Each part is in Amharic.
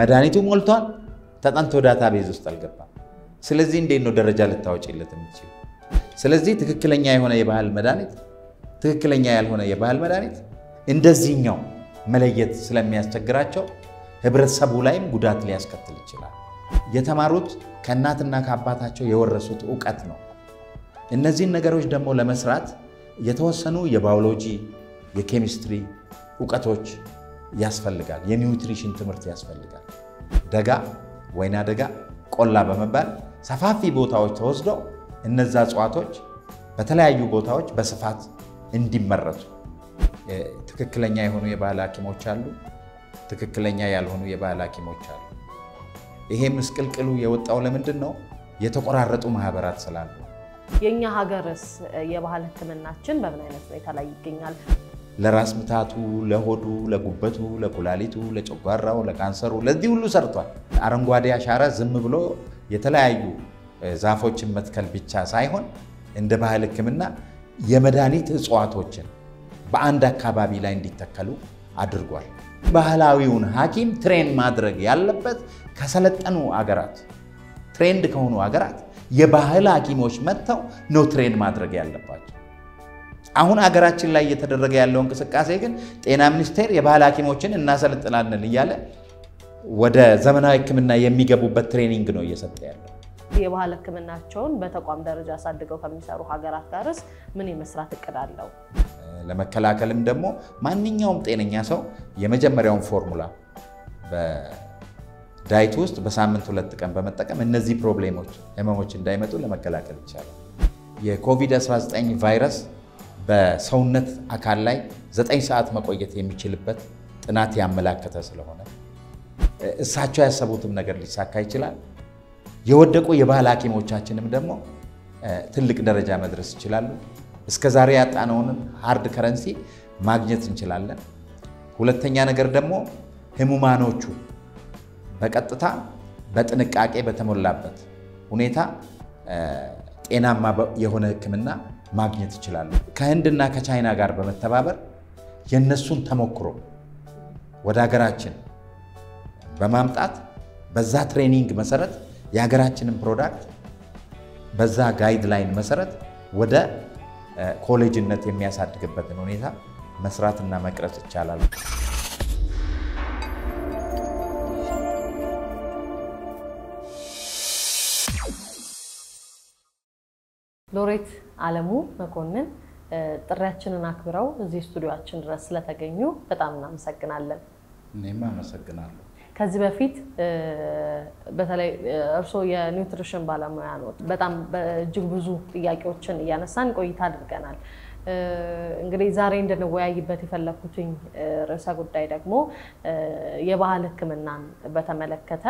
መድኃኒቱ ሞልቷል፣ ተጠንቶ ዳታ ቤዝ ውስጥ አልገባም። ስለዚህ እንዴት ነው ደረጃ ልታወጪለት የምትችል? ስለዚህ ትክክለኛ የሆነ የባህል መድኃኒት፣ ትክክለኛ ያልሆነ የባህል መድኃኒት እንደዚህኛው መለየት ስለሚያስቸግራቸው ህብረተሰቡ ላይም ጉዳት ሊያስከትል ይችላል። የተማሩት ከእናትና ከአባታቸው የወረሱት እውቀት ነው። እነዚህን ነገሮች ደግሞ ለመስራት የተወሰኑ የባዮሎጂ የኬሚስትሪ እውቀቶች ያስፈልጋል። የኒውትሪሽን ትምህርት ያስፈልጋል። ደጋ፣ ወይና ደጋ፣ ቆላ በመባል ሰፋፊ ቦታዎች ተወስደው እነዛ እጽዋቶች በተለያዩ ቦታዎች በስፋት እንዲመረቱ ትክክለኛ የሆኑ የባህል ሐኪሞች አሉ፣ ትክክለኛ ያልሆኑ የባህል ሐኪሞች አሉ። ይሄ ምስቅልቅሉ የወጣው ለምንድን ነው? የተቆራረጡ ማህበራት ስላሉ። የእኛ ሀገርስ የባህል ሕክምናችን በምን አይነት ሁኔታ ላይ ይገኛል? ለራስ ምታቱ፣ ለሆዱ፣ ለጉበቱ፣ ለኩላሊቱ፣ ለጨጓራው፣ ለካንሰሩ፣ ለዚህ ሁሉ ሰርቷል። አረንጓዴ አሻራ ዝም ብሎ የተለያዩ ዛፎችን መትከል ብቻ ሳይሆን እንደ ባህል ሕክምና የመድኃኒት እጽዋቶችን በአንድ አካባቢ ላይ እንዲተከሉ አድርጓል። ባህላዊውን ሐኪም ትሬን ማድረግ ያለበት ከሰለጠኑ አገራት ትሬንድ ከሆኑ አገራት የባህል ሐኪሞች መጥተው ነው ትሬን ማድረግ ያለባቸው። አሁን አገራችን ላይ እየተደረገ ያለው እንቅስቃሴ ግን ጤና ሚኒስቴር የባህል ሐኪሞችን እናሰለጥናለን እያለ ወደ ዘመናዊ ሕክምና የሚገቡበት ትሬኒንግ ነው እየሰጠ ያለው። የባህል ሕክምናቸውን በተቋም ደረጃ አሳድገው ከሚሰሩ ሀገራት ጋርስ ምን የመስራት እቅድ አለው? ለመከላከልም ደግሞ ማንኛውም ጤነኛ ሰው የመጀመሪያውን ፎርሙላ በዳይት ውስጥ በሳምንት ሁለት ቀን በመጠቀም እነዚህ ፕሮብሌሞች ህመሞች እንዳይመጡ ለመከላከል ይቻላል። የኮቪድ-19 ቫይረስ በሰውነት አካል ላይ ዘጠኝ ሰዓት መቆየት የሚችልበት ጥናት ያመላከተ ስለሆነ እሳቸው ያሰቡትም ነገር ሊሳካ ይችላል። የወደቁ የባህል ሐኪሞቻችንም ደግሞ ትልቅ ደረጃ መድረስ ይችላሉ። እስከ ዛሬ ያጣነውንም ሀርድ ከረንሲ ማግኘት እንችላለን። ሁለተኛ ነገር ደግሞ ህሙማኖቹ በቀጥታ በጥንቃቄ በተሞላበት ሁኔታ ጤናማ የሆነ ህክምና። ማግኘት ይችላሉ። ከህንድና ከቻይና ጋር በመተባበር የነሱን ተሞክሮ ወደ ሀገራችን በማምጣት በዛ ትሬኒንግ መሰረት የሀገራችንን ፕሮዳክት በዛ ጋይድላይን መሰረት ወደ ኮሌጅነት የሚያሳድግበትን ሁኔታ መስራትና መቅረጽ ይቻላል። ሎሬት አለሙ መኮንን ጥሪያችንን አክብረው እዚህ ስቱዲዮችን ድረስ ስለተገኙ በጣም እናመሰግናለን። እኔም አመሰግናለሁ። ከዚህ በፊት በተለይ እርስዎ የኒውትሪሽን ባለሙያ ነዎት። በጣም እጅግ ብዙ ጥያቄዎችን እያነሳን ቆይታ አድርገናል። እንግዲህ ዛሬ እንድንወያይበት የፈለኩትኝ ርዕሰ ጉዳይ ደግሞ የባህል ሕክምናን በተመለከተ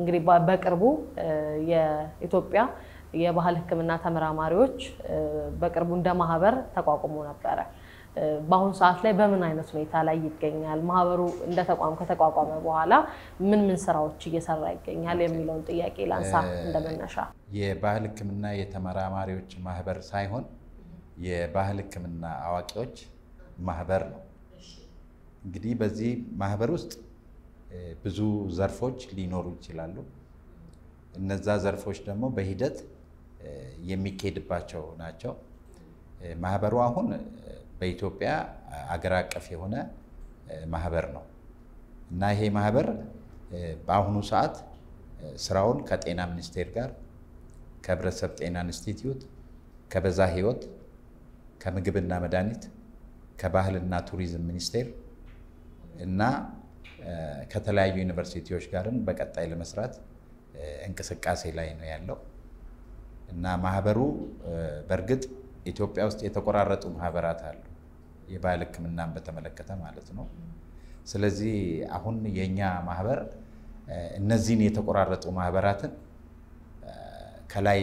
እንግዲህ በቅርቡ የኢትዮጵያ የባህል ሕክምና ተመራማሪዎች በቅርቡ እንደ ማህበር ተቋቁሞ ነበረ። በአሁኑ ሰዓት ላይ በምን አይነት ሁኔታ ላይ ይገኛል? ማህበሩ እንደ ተቋም ከተቋቋመ በኋላ ምን ምን ስራዎች እየሰራ ይገኛል የሚለውን ጥያቄ ላንሳ እንደመነሻ። የባህል ሕክምና የተመራማሪዎች ማህበር ሳይሆን የባህል ሕክምና አዋቂዎች ማህበር ነው። እንግዲህ በዚህ ማህበር ውስጥ ብዙ ዘርፎች ሊኖሩ ይችላሉ። እነዛ ዘርፎች ደግሞ በሂደት የሚካሄድባቸው ናቸው። ማህበሩ አሁን በኢትዮጵያ አገር አቀፍ የሆነ ማህበር ነው እና ይሄ ማህበር በአሁኑ ሰዓት ስራውን ከጤና ሚኒስቴር ጋር ከህብረተሰብ ጤና ኢንስቲትዩት ከበዛ ህይወት ከምግብና መድኃኒት ከባህልና ቱሪዝም ሚኒስቴር እና ከተለያዩ ዩኒቨርሲቲዎች ጋርን በቀጣይ ለመስራት እንቅስቃሴ ላይ ነው ያለው። እና ማህበሩ በእርግጥ ኢትዮጵያ ውስጥ የተቆራረጡ ማህበራት አሉ፣ የባህል ሕክምናን በተመለከተ ማለት ነው። ስለዚህ አሁን የእኛ ማህበር እነዚህን የተቆራረጡ ማህበራትን ከላይ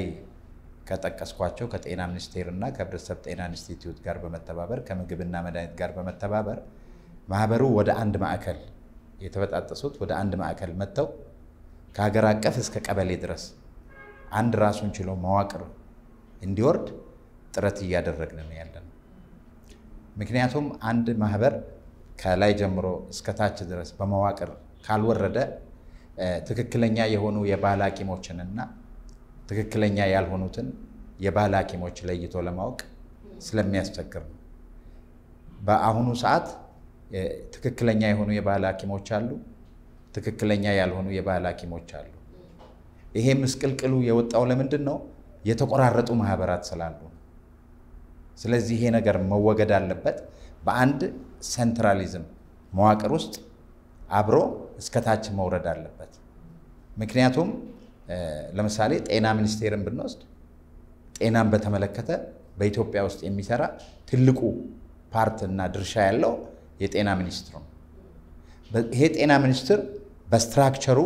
ከጠቀስኳቸው ከጤና ሚኒስቴር እና ከህብረተሰብ ጤና ኢንስቲትዩት ጋር በመተባበር ከምግብና መድኃኒት ጋር በመተባበር ማህበሩ ወደ አንድ ማዕከል የተበጣጠሱት ወደ አንድ ማዕከል መጥተው ከሀገር አቀፍ እስከ ቀበሌ ድረስ አንድ ራሱን ችሎ መዋቅር እንዲወርድ ጥረት እያደረግን ነው ያለን። ምክንያቱም አንድ ማህበር ከላይ ጀምሮ እስከታች ድረስ በመዋቅር ካልወረደ ትክክለኛ የሆኑ የባህል ሐኪሞችንና ትክክለኛ ያልሆኑትን የባህል ሐኪሞች ለይቶ ለማወቅ ስለሚያስቸግር ነው። በአሁኑ ሰዓት ትክክለኛ የሆኑ የባህል ሐኪሞች አሉ፣ ትክክለኛ ያልሆኑ የባህል ሐኪሞች አሉ። ይሄ ምስቅልቅሉ የወጣው ለምንድን ነው? የተቆራረጡ ማህበራት ስላሉ። ስለዚህ ይሄ ነገር መወገድ አለበት። በአንድ ሴንትራሊዝም መዋቅር ውስጥ አብሮ እስከታች መውረድ አለበት። ምክንያቱም ለምሳሌ ጤና ሚኒስቴርን ብንወስድ ጤናን በተመለከተ በኢትዮጵያ ውስጥ የሚሰራ ትልቁ ፓርት እና ድርሻ ያለው የጤና ሚኒስትር ነው። ይሄ ጤና ሚኒስትር በስትራክቸሩ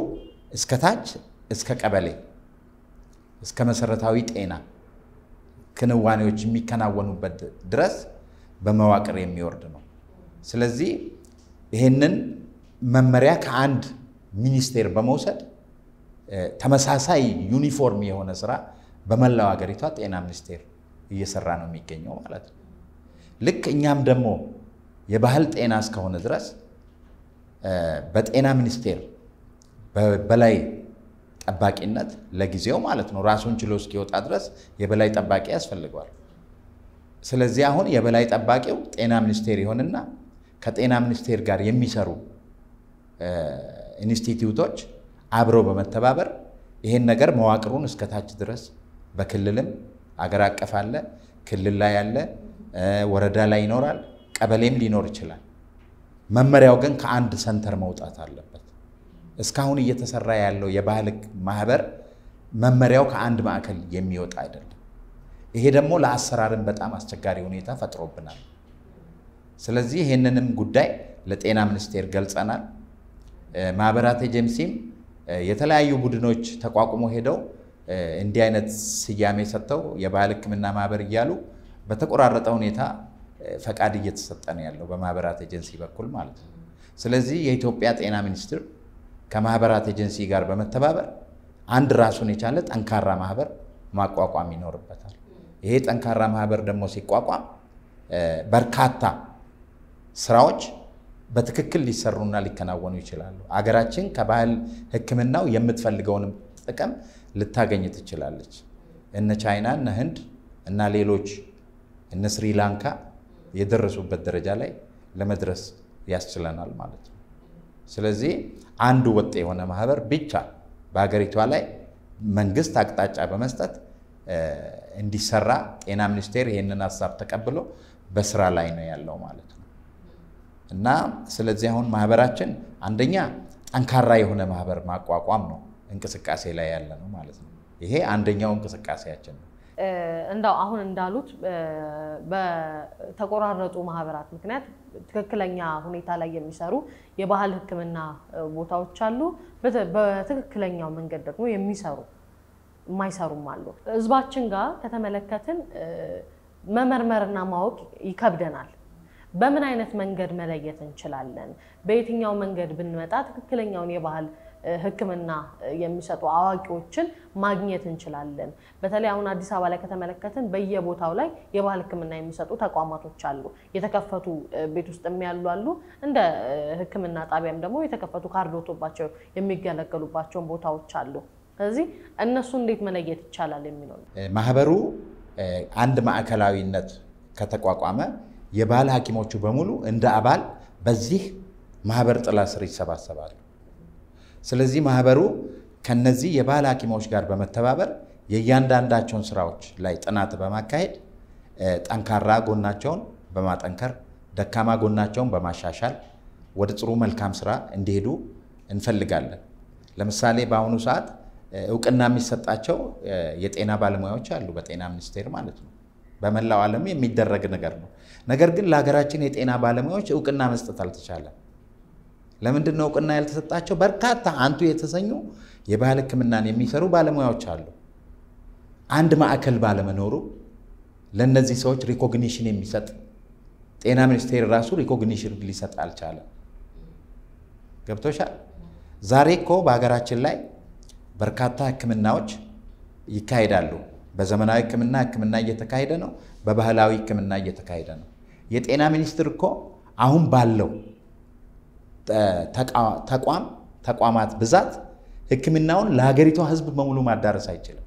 እስከታች እስከ ቀበሌ እስከ መሰረታዊ ጤና ክንዋኔዎች የሚከናወኑበት ድረስ በመዋቅር የሚወርድ ነው። ስለዚህ ይህንን መመሪያ ከአንድ ሚኒስቴር በመውሰድ ተመሳሳይ ዩኒፎርም የሆነ ስራ በመላው ሀገሪቷ ጤና ሚኒስቴር እየሰራ ነው የሚገኘው ማለት ነው። ልክ እኛም ደግሞ የባህል ጤና እስከሆነ ድረስ በጤና ሚኒስቴር በላይ ጠባቂነት ለጊዜው ማለት ነው ራሱን ችሎ እስኪወጣ ድረስ የበላይ ጠባቂ ያስፈልገዋል። ስለዚህ አሁን የበላይ ጠባቂው ጤና ሚኒስቴር ይሆንና ከጤና ሚኒስቴር ጋር የሚሰሩ ኢንስቲትዩቶች አብረው በመተባበር ይሄን ነገር መዋቅሩን እስከታች ድረስ በክልልም አገር አቀፍ አለ፣ ክልል ላይ አለ፣ ወረዳ ላይ ይኖራል፣ ቀበሌም ሊኖር ይችላል። መመሪያው ግን ከአንድ ሰንተር መውጣት አለበት። እስካሁን እየተሰራ ያለው የባህል ማህበር መመሪያው ከአንድ ማዕከል የሚወጣ አይደለም። ይሄ ደግሞ ለአሰራርን በጣም አስቸጋሪ ሁኔታ ፈጥሮብናል። ስለዚህ ይህንንም ጉዳይ ለጤና ሚኒስቴር ገልጸናል። ማህበራት ኤጀንሲም የተለያዩ ቡድኖች ተቋቁሞ ሄደው እንዲህ አይነት ስያሜ ሰጥተው የባህል ሕክምና ማህበር እያሉ በተቆራረጠ ሁኔታ ፈቃድ እየተሰጠ ነው ያለው በማህበራት ኤጀንሲ በኩል ማለት ነው። ስለዚህ የኢትዮጵያ ጤና ሚኒስቴር ከማህበራት ኤጀንሲ ጋር በመተባበር አንድ ራሱን የቻለ ጠንካራ ማህበር ማቋቋም ይኖርበታል። ይሄ ጠንካራ ማህበር ደግሞ ሲቋቋም በርካታ ስራዎች በትክክል ሊሰሩና ሊከናወኑ ይችላሉ። አገራችን ከባህል ሕክምናው የምትፈልገውንም ጥቅም ልታገኝ ትችላለች። እነ ቻይና፣ እነ ህንድ እና ሌሎች እነ ስሪላንካ የደረሱበት ደረጃ ላይ ለመድረስ ያስችለናል ማለት ነው። ስለዚህ አንዱ ወጥ የሆነ ማህበር ብቻ በሀገሪቷ ላይ መንግስት አቅጣጫ በመስጠት እንዲሰራ ጤና ሚኒስቴር ይህንን ሀሳብ ተቀብሎ በስራ ላይ ነው ያለው ማለት ነው። እና ስለዚህ አሁን ማህበራችን አንደኛ ጠንካራ የሆነ ማህበር ማቋቋም ነው እንቅስቃሴ ላይ ያለ ነው ማለት ነው። ይሄ አንደኛው እንቅስቃሴያችን ነው። እንደው አሁን እንዳሉት በተቆራረጡ ማህበራት ምክንያት ትክክለኛ ሁኔታ ላይ የሚሰሩ የባህል ሕክምና ቦታዎች አሉ። በትክክለኛው መንገድ ደግሞ የሚሰሩ የማይሰሩም አሉ። ህዝባችን ጋር ከተመለከትን መመርመርና ማወቅ ይከብደናል። በምን አይነት መንገድ መለየት እንችላለን? በየትኛው መንገድ ብንመጣ ትክክለኛውን የባህል ሕክምና የሚሰጡ አዋቂዎችን ማግኘት እንችላለን። በተለይ አሁን አዲስ አበባ ላይ ከተመለከትን በየቦታው ላይ የባህል ሕክምና የሚሰጡ ተቋማቶች አሉ። የተከፈቱ ቤት ውስጥ ያሉ አሉ። እንደ ሕክምና ጣቢያም ደግሞ የተከፈቱ ካርዶቶባቸው የሚገለገሉባቸውን ቦታዎች አሉ። ስለዚህ እነሱ እንዴት መለየት ይቻላል የሚለው ማህበሩ አንድ ማዕከላዊነት ከተቋቋመ የባህል ሐኪሞቹ በሙሉ እንደ አባል በዚህ ማህበር ጥላ ስር ይሰባሰባሉ። ስለዚህ ማህበሩ ከነዚህ የባህል ሐኪሞች ጋር በመተባበር የእያንዳንዳቸውን ስራዎች ላይ ጥናት በማካሄድ ጠንካራ ጎናቸውን በማጠንከር ደካማ ጎናቸውን በማሻሻል ወደ ጥሩ መልካም ስራ እንዲሄዱ እንፈልጋለን። ለምሳሌ በአሁኑ ሰዓት እውቅና የሚሰጣቸው የጤና ባለሙያዎች አሉ፣ በጤና ሚኒስቴር ማለት ነው። በመላው ዓለም የሚደረግ ነገር ነው። ነገር ግን ለሀገራችን የጤና ባለሙያዎች እውቅና መስጠት አልተቻለም። ለምንድን ነው እውቅና ያልተሰጣቸው? በርካታ አንቱ የተሰኙ የባህል ሕክምናን የሚሰሩ ባለሙያዎች አሉ። አንድ ማዕከል ባለመኖሩ ለእነዚህ ሰዎች ሪኮግኒሽን የሚሰጥ ጤና ሚኒስቴር ራሱ ሪኮግኒሽን ሊሰጥ አልቻለም። ገብቶሻል? ዛሬ እኮ በሀገራችን ላይ በርካታ ሕክምናዎች ይካሄዳሉ። በዘመናዊ ሕክምና ሕክምና እየተካሄደ ነው። በባህላዊ ሕክምና እየተካሄደ ነው። የጤና ሚኒስትር እኮ አሁን ባለው ተቋም ተቋማት ብዛት ህክምናውን ለሀገሪቷ ህዝብ በሙሉ ማዳረስ አይችልም፣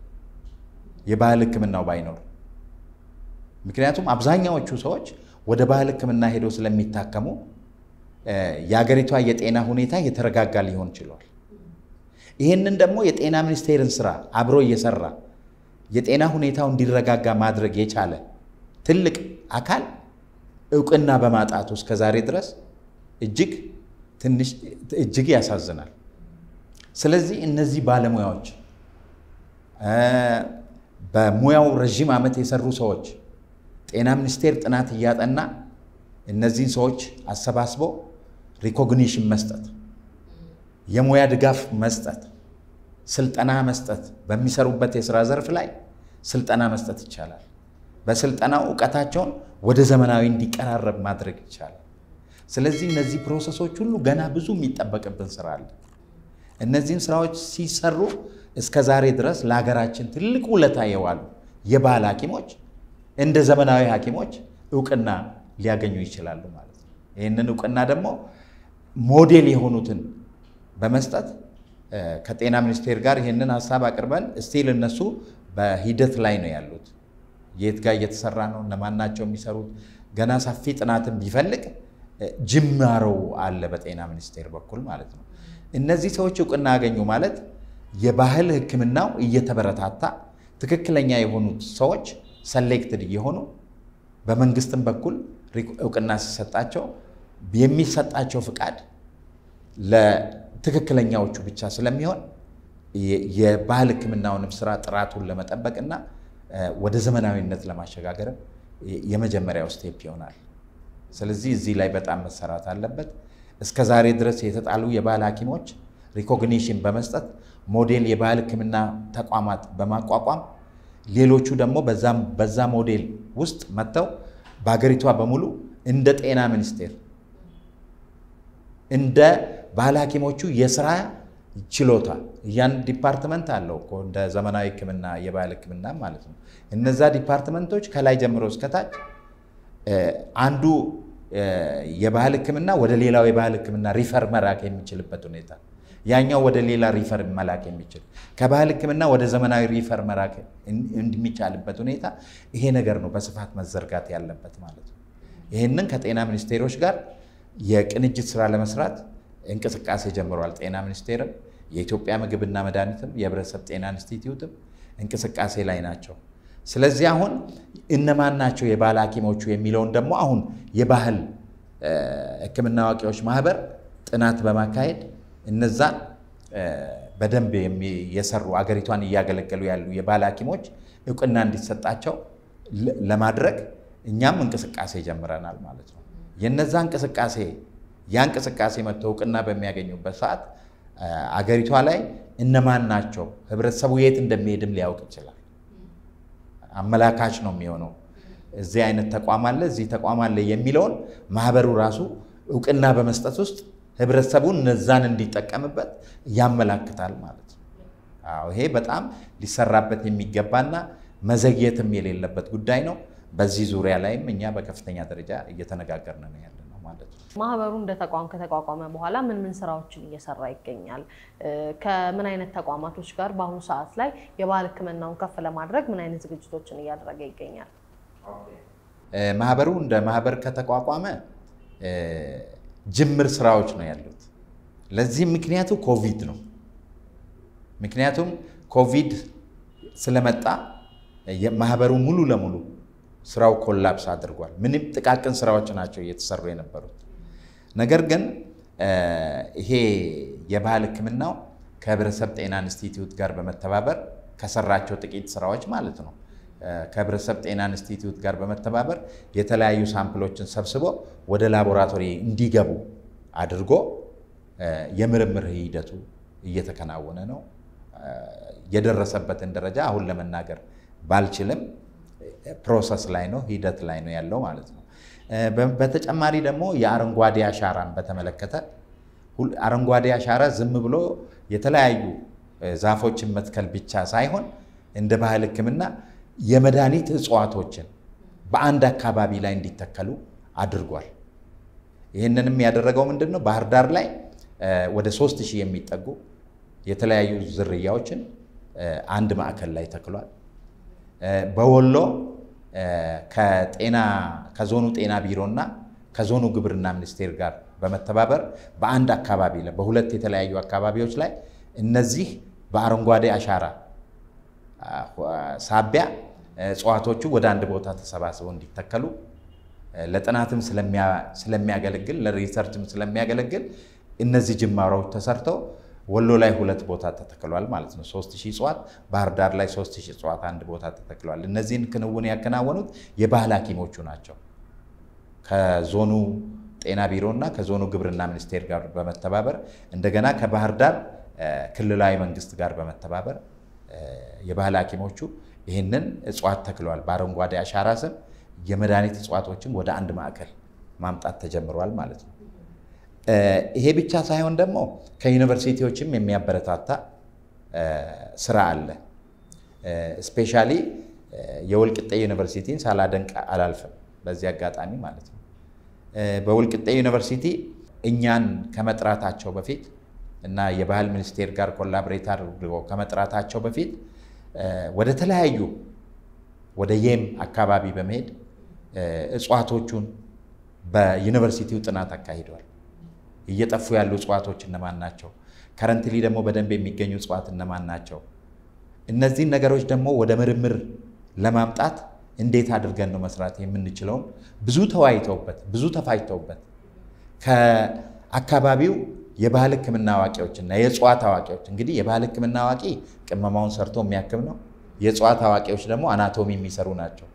የባህል ህክምናው ባይኖር። ምክንያቱም አብዛኛዎቹ ሰዎች ወደ ባህል ህክምና ሄደው ስለሚታከሙ የሀገሪቷ የጤና ሁኔታ የተረጋጋ ሊሆን ችሏል። ይህንን ደግሞ የጤና ሚኒስቴርን ስራ አብሮ እየሰራ የጤና ሁኔታው እንዲረጋጋ ማድረግ የቻለ ትልቅ አካል እውቅና በማጣቱ እስከዛሬ ድረስ እጅግ ትንሽ እጅግ ያሳዝናል። ስለዚህ እነዚህ ባለሙያዎች በሙያው ረዥም ዓመት የሰሩ ሰዎች ጤና ሚኒስቴር ጥናት እያጠና እነዚህን ሰዎች አሰባስቦ ሪኮግኒሽን መስጠት፣ የሙያ ድጋፍ መስጠት፣ ስልጠና መስጠት፣ በሚሰሩበት የስራ ዘርፍ ላይ ስልጠና መስጠት ይቻላል። በስልጠናው እውቀታቸውን ወደ ዘመናዊ እንዲቀራረብ ማድረግ ይቻላል። ስለዚህ እነዚህ ፕሮሰሶች ሁሉ ገና ብዙ የሚጠበቅብን ስራ አለ። እነዚህም ስራዎች ሲሰሩ እስከ ዛሬ ድረስ ለሀገራችን ትልቅ ውለታ የዋሉ የባህል ሐኪሞች እንደ ዘመናዊ ሐኪሞች እውቅና ሊያገኙ ይችላሉ ማለት ነው። ይህንን እውቅና ደግሞ ሞዴል የሆኑትን በመስጠት ከጤና ሚኒስቴር ጋር ይህንን ሀሳብ አቅርበን እስቲል እነሱ በሂደት ላይ ነው ያሉት። የት ጋር እየተሰራ ነው? እነማን ናቸው የሚሰሩት? ገና ሰፊ ጥናትን ቢፈልግ ጅማሮው አለ በጤና ሚኒስቴር በኩል ማለት ነው። እነዚህ ሰዎች እውቅና አገኙ ማለት የባህል ሕክምናው እየተበረታታ ትክክለኛ የሆኑት ሰዎች ሰሌክትድ እየሆኑ በመንግስትም በኩል እውቅና ሲሰጣቸው የሚሰጣቸው ፍቃድ ለትክክለኛዎቹ ብቻ ስለሚሆን የባህል ሕክምናውንም ስራ ጥራቱን ለመጠበቅና ወደ ዘመናዊነት ለማሸጋገርም የመጀመሪያው ስቴፕ ይሆናል። ስለዚህ እዚህ ላይ በጣም መሰራት አለበት። እስከ ዛሬ ድረስ የተጣሉ የባህል ሐኪሞች ሪኮግኒሽን በመስጠት ሞዴል የባህል ሕክምና ተቋማት በማቋቋም ሌሎቹ ደግሞ በዛ ሞዴል ውስጥ መጥተው በሀገሪቷ በሙሉ እንደ ጤና ሚኒስቴር እንደ ባህል ሐኪሞቹ የስራ ችሎታ እያን ዲፓርትመንት አለው እኮ እንደ ዘመናዊ ሕክምና የባህል ሕክምና ማለት ነው። እነዛ ዲፓርትመንቶች ከላይ ጀምሮ እስከታች አንዱ የባህል ህክምና ወደ ሌላው የባህል ህክምና ሪፈር መላክ የሚችልበት ሁኔታ ያኛው ወደ ሌላ ሪፈር መላክ የሚችል ከባህል ህክምና ወደ ዘመናዊ ሪፈር መላክ እንደሚቻልበት ሁኔታ ይሄ ነገር ነው በስፋት መዘርጋት ያለበት ማለት ነው። ይህንን ከጤና ሚኒስቴሮች ጋር የቅንጅት ስራ ለመስራት እንቅስቃሴ ጀምሯል ጤና ሚኒስቴርም የኢትዮጵያ ምግብና መድኃኒትም የህብረተሰብ ጤና ኢንስቲትዩትም እንቅስቃሴ ላይ ናቸው። ስለዚህ አሁን እነማን ናቸው የባህል ሐኪሞቹ የሚለውን ደግሞ አሁን የባህል ሕክምና አዋቂዎች ማህበር ጥናት በማካሄድ እነዛን በደንብ የሰሩ አገሪቷን እያገለገሉ ያሉ የባህል ሐኪሞች እውቅና እንዲሰጣቸው ለማድረግ እኛም እንቅስቃሴ ጀምረናል ማለት ነው። የነዛ እንቅስቃሴ ያ እንቅስቃሴ መጥቶ እውቅና በሚያገኙበት ሰዓት አገሪቷ ላይ እነማን ናቸው፣ ህብረተሰቡ የት እንደሚሄድም ሊያውቅ ይችላል። አመላካች ነው የሚሆነው። እዚህ አይነት ተቋም አለ፣ እዚህ ተቋም አለ የሚለውን ማህበሩ ራሱ እውቅና በመስጠት ውስጥ ህብረተሰቡን እነዛን እንዲጠቀምበት ያመላክታል ማለት ነው። ይሄ በጣም ሊሰራበት የሚገባና መዘግየትም የሌለበት ጉዳይ ነው። በዚህ ዙሪያ ላይም እኛ በከፍተኛ ደረጃ እየተነጋገርን ነው ያለ ማለት ነው። ማህበሩ እንደ ተቋም ከተቋቋመ በኋላ ምን ምን ስራዎችን እየሰራ ይገኛል? ከምን አይነት ተቋማቶች ጋር በአሁኑ ሰዓት ላይ የባህል ሕክምናውን ከፍ ለማድረግ ምን አይነት ዝግጅቶችን እያደረገ ይገኛል? ማህበሩ እንደ ማህበር ከተቋቋመ ጅምር ስራዎች ነው ያሉት። ለዚህም ምክንያቱ ኮቪድ ነው። ምክንያቱም ኮቪድ ስለመጣ ማህበሩ ሙሉ ለሙሉ ስራው ኮላፕስ አድርጓል። ምንም ጥቃቅን ስራዎች ናቸው እየተሰሩ የነበሩት። ነገር ግን ይሄ የባህል ሕክምናው ከህብረተሰብ ጤና ኢንስቲትዩት ጋር በመተባበር ከሰራቸው ጥቂት ስራዎች ማለት ነው ከህብረተሰብ ጤና ኢንስቲትዩት ጋር በመተባበር የተለያዩ ሳምፕሎችን ሰብስቦ ወደ ላቦራቶሪ እንዲገቡ አድርጎ የምርምር ሂደቱ እየተከናወነ ነው። የደረሰበትን ደረጃ አሁን ለመናገር ባልችልም ፕሮሰስ ላይ ነው፣ ሂደት ላይ ነው ያለው ማለት ነው። በተጨማሪ ደግሞ የአረንጓዴ አሻራን በተመለከተ አረንጓዴ አሻራ ዝም ብሎ የተለያዩ ዛፎችን መትከል ብቻ ሳይሆን እንደ ባህል ሕክምና የመድኃኒት እጽዋቶችን በአንድ አካባቢ ላይ እንዲተከሉ አድርጓል። ይህንንም ያደረገው ምንድን ነው? ባህር ዳር ላይ ወደ ሶስት ሺህ የሚጠጉ የተለያዩ ዝርያዎችን አንድ ማዕከል ላይ ተክሏል። በወሎ ከጤና ከዞኑ ጤና ቢሮና ከዞኑ ግብርና ሚኒስቴር ጋር በመተባበር በአንድ አካባቢ ላይ በሁለት የተለያዩ አካባቢዎች ላይ እነዚህ በአረንጓዴ አሻራ ሳቢያ እጽዋቶቹ ወደ አንድ ቦታ ተሰባስበው እንዲተከሉ ለጥናትም ስለሚያገለግል ለሪሰርችም ስለሚያገለግል እነዚህ ጅማራዎች ተሰርተው ወሎ ላይ ሁለት ቦታ ተተክሏል ማለት ነው። ሶስት ሺህ እጽዋት ባህር ዳር ላይ ሶስት ሺህ እጽዋት አንድ ቦታ ተተክሏል። እነዚህን ክንውን ያከናወኑት የባህል ሐኪሞቹ ናቸው ከዞኑ ጤና ቢሮ እና ከዞኑ ግብርና ሚኒስቴር ጋር በመተባበር እንደገና ከባህር ዳር ክልላዊ መንግስት ጋር በመተባበር የባህል ሐኪሞቹ ይህንን እጽዋት ተክለዋል። በአረንጓዴ አሻራ ስም የመድኃኒት እጽዋቶችን ወደ አንድ ማዕከል ማምጣት ተጀምረዋል ማለት ነው። ይሄ ብቻ ሳይሆን ደግሞ ከዩኒቨርሲቲዎችም የሚያበረታታ ስራ አለ። ስፔሻሊ የወልቅጤ ዩኒቨርሲቲን ሳላደንቅ አላልፍም፣ በዚህ አጋጣሚ ማለት ነው። በወልቅጤ ዩኒቨርሲቲ እኛን ከመጥራታቸው በፊት እና የባህል ሚኒስቴር ጋር ኮላብሬት አድርጎ ከመጥራታቸው በፊት ወደ ተለያዩ ወደ የም አካባቢ በመሄድ እጽዋቶቹን በዩኒቨርሲቲው ጥናት አካሂደዋል። እየጠፉ ያሉ እጽዋቶች እነማን ናቸው? ከረንትሊ ደግሞ በደንብ የሚገኙ እጽዋት እነማን ናቸው? እነዚህን ነገሮች ደግሞ ወደ ምርምር ለማምጣት እንዴት አድርገን ነው መስራት የምንችለውም ብዙ ተወያይተውበት ብዙ ተፋጅተውበት ከአካባቢው የባህል ሕክምና አዋቂዎችና የእጽዋት አዋቂዎች እንግዲህ የባህል ሕክምና አዋቂ ቅመማውን ሰርቶ የሚያክም ነው። የእጽዋት አዋቂዎች ደግሞ አናቶሚ የሚሰሩ ናቸው።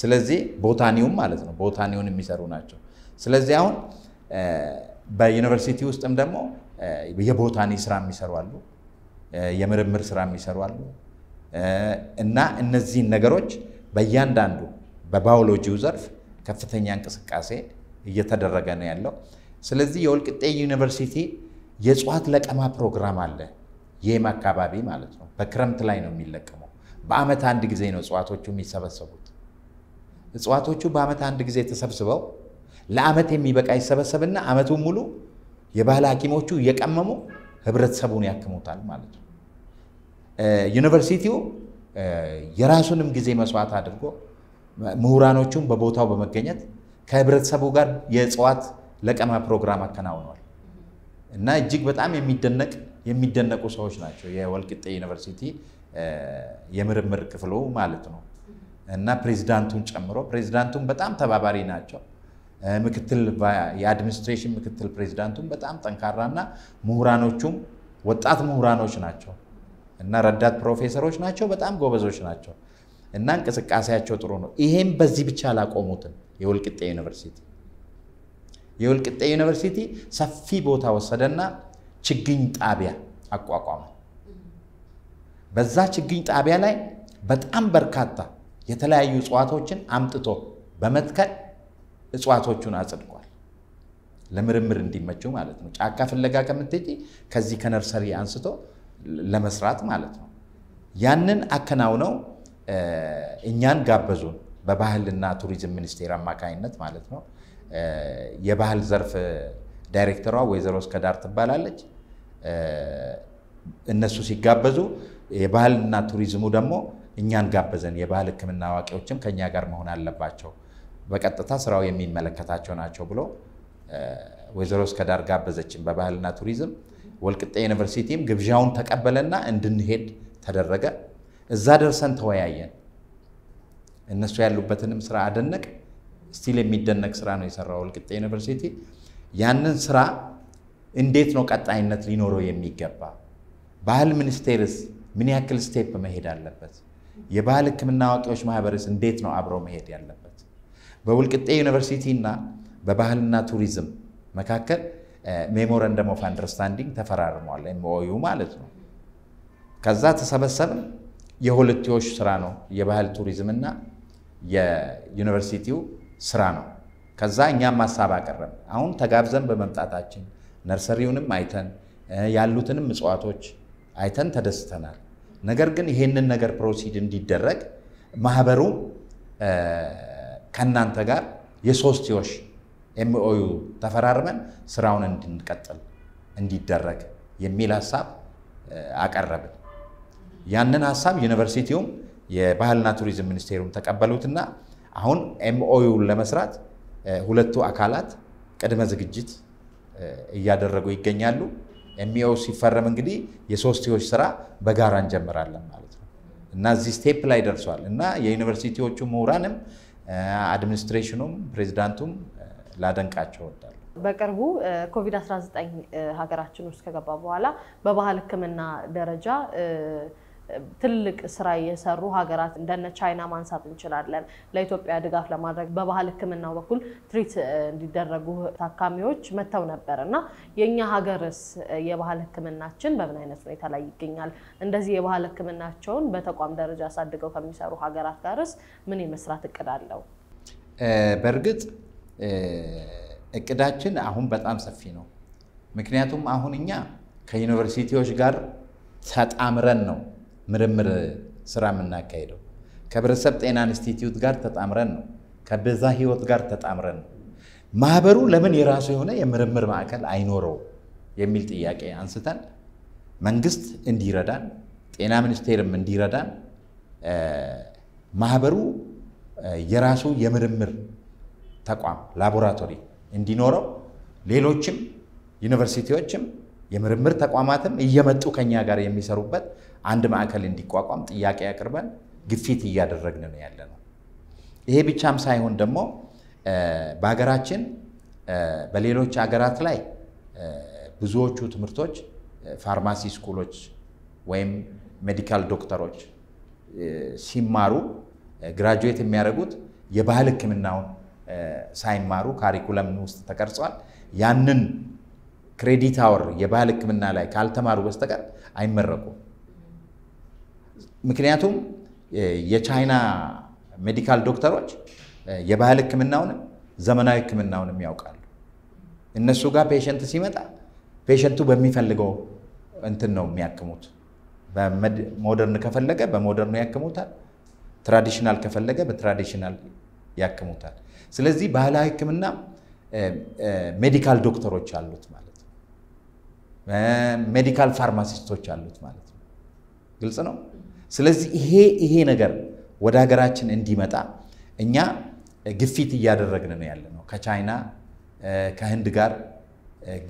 ስለዚህ ቦታኒውም ማለት ነው ቦታኒውን የሚሰሩ ናቸው። ስለዚህ አሁን በዩኒቨርሲቲ ውስጥም ደግሞ የቦታኒ ስራ የሚሰሩ አሉ፣ የምርምር ስራ የሚሰሩ አሉ እና እነዚህን ነገሮች በእያንዳንዱ በባዮሎጂው ዘርፍ ከፍተኛ እንቅስቃሴ እየተደረገ ነው ያለው። ስለዚህ የወልቅጤ ዩኒቨርሲቲ የእጽዋት ለቀማ ፕሮግራም አለ። ይህም አካባቢ ማለት ነው። በክረምት ላይ ነው የሚለቀመው። በአመት አንድ ጊዜ ነው እጽዋቶቹ የሚሰበሰቡት። እጽዋቶቹ በአመት አንድ ጊዜ ተሰብስበው ለአመት የሚበቃ ይሰበሰብና አመቱን ሙሉ የባህል ሐኪሞቹ እየቀመሙ ህብረተሰቡን ያክሙታል ማለት ነው። ዩኒቨርሲቲው የራሱንም ጊዜ መስዋዕት አድርጎ ምሁራኖቹን በቦታው በመገኘት ከህብረተሰቡ ጋር የእጽዋት ለቀማ ፕሮግራም አከናውኗል እና እጅግ በጣም የሚደነቅ የሚደነቁ ሰዎች ናቸው። የወልቅጤ ዩኒቨርሲቲ የምርምር ክፍሉ ማለት ነው እና ፕሬዚዳንቱን ጨምሮ ፕሬዚዳንቱን በጣም ተባባሪ ናቸው። ምክትል የአድሚኒስትሬሽን ምክትል ፕሬዚዳንቱም በጣም ጠንካራና ምሁራኖቹም ወጣት ምሁራኖች ናቸው እና ረዳት ፕሮፌሰሮች ናቸው። በጣም ጎበዞች ናቸው እና እንቅስቃሴያቸው ጥሩ ነው። ይሄም በዚህ ብቻ አላቆሙትም። የወልቅጤ ዩኒቨርሲቲ የወልቅጤ ዩኒቨርሲቲ ሰፊ ቦታ ወሰደና ችግኝ ጣቢያ አቋቋመ። በዛ ችግኝ ጣቢያ ላይ በጣም በርካታ የተለያዩ እጽዋቶችን አምጥቶ በመትከል እጽዋቶቹን አጽድቋል። ለምርምር እንዲመቹ ማለት ነው። ጫካ ፍለጋ ከምትጪ ከዚህ ከነርሰሪ አንስቶ ለመስራት ማለት ነው። ያንን አከናውነው እኛን ጋበዙን፣ በባህልና ቱሪዝም ሚኒስቴር አማካኝነት ማለት ነው። የባህል ዘርፍ ዳይሬክተሯ ወይዘሮ እስከዳር ትባላለች። እነሱ ሲጋበዙ የባህልና ቱሪዝሙ ደግሞ እኛን ጋበዘን። የባህል ሕክምና አዋቂዎችም ከእኛ ጋር መሆን አለባቸው በቀጥታ ስራው የሚመለከታቸው ናቸው ብሎ ወይዘሮ እስከዳር ጋበዘችን። በባህልና ቱሪዝም ወልቅጤ ዩኒቨርሲቲም ግብዣውን ተቀበለና እንድንሄድ ተደረገ። እዛ ደርሰን ተወያየን። እነሱ ያሉበትንም ስራ አደነቅ። ስቲል የሚደነቅ ስራ ነው የሰራው ወልቅጤ ዩኒቨርሲቲ። ያንን ስራ እንዴት ነው ቀጣይነት ሊኖረው የሚገባ? ባህል ሚኒስቴርስ ምን ያክል ስቴፕ መሄድ አለበት? የባህል ሕክምና አዋቂዎች ማህበርስ እንዴት ነው አብረው መሄድ ያለበት? በውልቅጤ ዩኒቨርሲቲና በባህልና ቱሪዝም መካከል ሜሞረንደም ኦፍ አንደርስታንዲንግ ተፈራርመዋል፣ ኤምኦዩ ማለት ነው። ከዛ ተሰበሰብን። የሁለትዮሽ ስራ ነው፣ የባህል ቱሪዝምና የዩኒቨርሲቲው ስራ ነው። ከዛ እኛም ሀሳብ አቀረብ። አሁን ተጋብዘን በመምጣታችን ነርሰሪውንም አይተን ያሉትንም እጽዋቶች አይተን ተደስተናል። ነገር ግን ይሄንን ነገር ፕሮሲድ እንዲደረግ ማህበሩ ከእናንተ ጋር የሶስትዮሽ ኤምኦዩ ተፈራርመን ስራውን እንድንቀጥል እንዲደረግ የሚል ሀሳብ አቀረብን። ያንን ሀሳብ ዩኒቨርሲቲውም የባህልና ቱሪዝም ሚኒስቴሩም ተቀበሉትና አሁን ኤምኦዩን ለመስራት ሁለቱ አካላት ቅድመ ዝግጅት እያደረጉ ይገኛሉ። ኤምኦዩ ሲፈረም እንግዲህ የሶስትዮሽ ስራ በጋራ እንጀምራለን ማለት ነው እና እዚህ ስቴፕ ላይ ደርሷል እና የዩኒቨርሲቲዎቹ ምሁራንም አድሚኒስትሬሽኑም ፕሬዚዳንቱም ላደንቃቸው እወዳለሁ። በቅርቡ ኮቪድ-19 ሀገራችን ውስጥ ከገባ በኋላ በባህል ሕክምና ደረጃ ትልቅ ስራ የሰሩ ሀገራት እንደነ ቻይና ማንሳት እንችላለን። ለኢትዮጵያ ድጋፍ ለማድረግ በባህል ሕክምናው በኩል ትሪት እንዲደረጉ ታካሚዎች መጥተው ነበር እና የእኛ ሀገርስ የባህል ሕክምናችን በምን አይነት ሁኔታ ላይ ይገኛል? እንደዚህ የባህል ሕክምናቸውን በተቋም ደረጃ አሳድገው ከሚሰሩ ሀገራት ጋርስ ምን የመስራት እቅድ አለው? በእርግጥ እቅዳችን አሁን በጣም ሰፊ ነው። ምክንያቱም አሁን እኛ ከዩኒቨርሲቲዎች ጋር ተጣምረን ነው ምርምር ስራ የምናካሄደው ከህብረተሰብ ጤና ኢንስቲትዩት ጋር ተጣምረን ነው። ከብዛ ህይወት ጋር ተጣምረን ነው። ማህበሩ ለምን የራሱ የሆነ የምርምር ማዕከል አይኖረው የሚል ጥያቄ አንስተን መንግስት እንዲረዳን፣ ጤና ሚኒስቴርም እንዲረዳን ማህበሩ የራሱ የምርምር ተቋም ላቦራቶሪ እንዲኖረው ሌሎችም ዩኒቨርሲቲዎችም የምርምር ተቋማትም እየመጡ ከኛ ጋር የሚሰሩበት አንድ ማዕከል እንዲቋቋም ጥያቄ አቅርበን ግፊት እያደረግን ነው ያለ ነው። ይሄ ብቻም ሳይሆን ደግሞ በሀገራችን በሌሎች ሀገራት ላይ ብዙዎቹ ትምህርቶች ፋርማሲ ስኩሎች ወይም ሜዲካል ዶክተሮች ሲማሩ ግራጁዌት የሚያደርጉት የባህል ሕክምናውን ሳይማሩ ካሪኩለም ውስጥ ተቀርጿል። ያንን ክሬዲት አወር የባህል ሕክምና ላይ ካልተማሩ በስተቀር አይመረቁም። ምክንያቱም የቻይና ሜዲካል ዶክተሮች የባህል ህክምናውንም ዘመናዊ ህክምናውንም ያውቃሉ። እነሱ ጋር ፔሸንት ሲመጣ ፔሸንቱ በሚፈልገው እንትን ነው የሚያክሙት። ሞደርን ከፈለገ በሞደርኑ ያክሙታል። ትራዲሽናል ከፈለገ በትራዲሽናል ያክሙታል። ስለዚህ ባህላዊ ህክምና ሜዲካል ዶክተሮች አሉት ማለት ነው። ሜዲካል ፋርማሲስቶች አሉት ማለት ነው። ግልጽ ነው። ስለዚህ ይሄ ይሄ ነገር ወደ ሀገራችን እንዲመጣ እኛ ግፊት እያደረግን ነው ያለ ነው። ከቻይና ከህንድ ጋር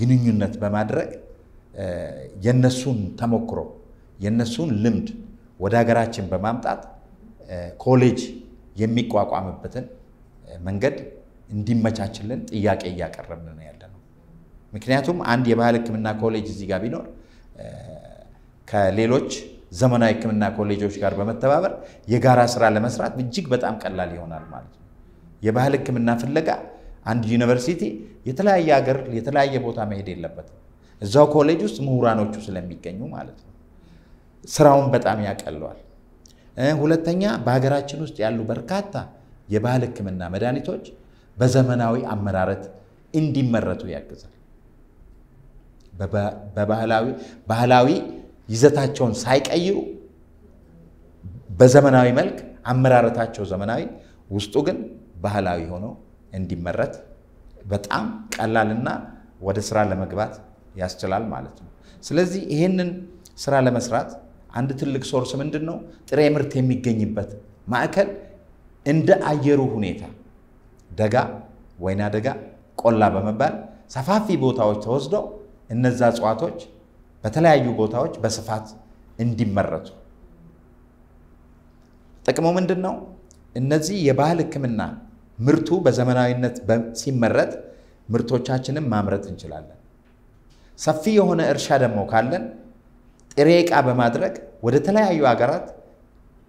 ግንኙነት በማድረግ የነሱን ተሞክሮ የነሱን ልምድ ወደ ሀገራችን በማምጣት ኮሌጅ የሚቋቋምበትን መንገድ እንዲመቻችልን ጥያቄ እያቀረብን ነው ያለ ነው። ምክንያቱም አንድ የባህል ሕክምና ኮሌጅ እዚህ ጋር ቢኖር ከሌሎች ዘመናዊ ሕክምና ኮሌጆች ጋር በመተባበር የጋራ ስራ ለመስራት እጅግ በጣም ቀላል ይሆናል ማለት ነው። የባህል ሕክምና ፍለጋ አንድ ዩኒቨርሲቲ የተለያየ ሀገር የተለያየ ቦታ መሄድ የለበትም። እዛው ኮሌጅ ውስጥ ምሁራኖቹ ስለሚገኙ ማለት ነው ስራውን በጣም ያቀለዋል። ሁለተኛ በሀገራችን ውስጥ ያሉ በርካታ የባህል ሕክምና መድኃኒቶች በዘመናዊ አመራረት እንዲመረቱ ያግዛል። ባህላዊ ይዘታቸውን ሳይቀይሩ በዘመናዊ መልክ አመራረታቸው ዘመናዊ፣ ውስጡ ግን ባህላዊ ሆኖ እንዲመረት በጣም ቀላልና ወደ ስራ ለመግባት ያስችላል ማለት ነው። ስለዚህ ይህንን ስራ ለመስራት አንድ ትልቅ ሶርስ ምንድን ነው? ጥሬ ምርት የሚገኝበት ማዕከል እንደ አየሩ ሁኔታ ደጋ፣ ወይና ደጋ፣ ቆላ በመባል ሰፋፊ ቦታዎች ተወስደው እነዛ እጽዋቶች በተለያዩ ቦታዎች በስፋት እንዲመረቱ። ጥቅሙ ምንድን ነው? እነዚህ የባህል ሕክምና ምርቱ በዘመናዊነት ሲመረት ምርቶቻችንን ማምረት እንችላለን። ሰፊ የሆነ እርሻ ደግሞ ካለን ጥሬ ዕቃ በማድረግ ወደ ተለያዩ ሀገራት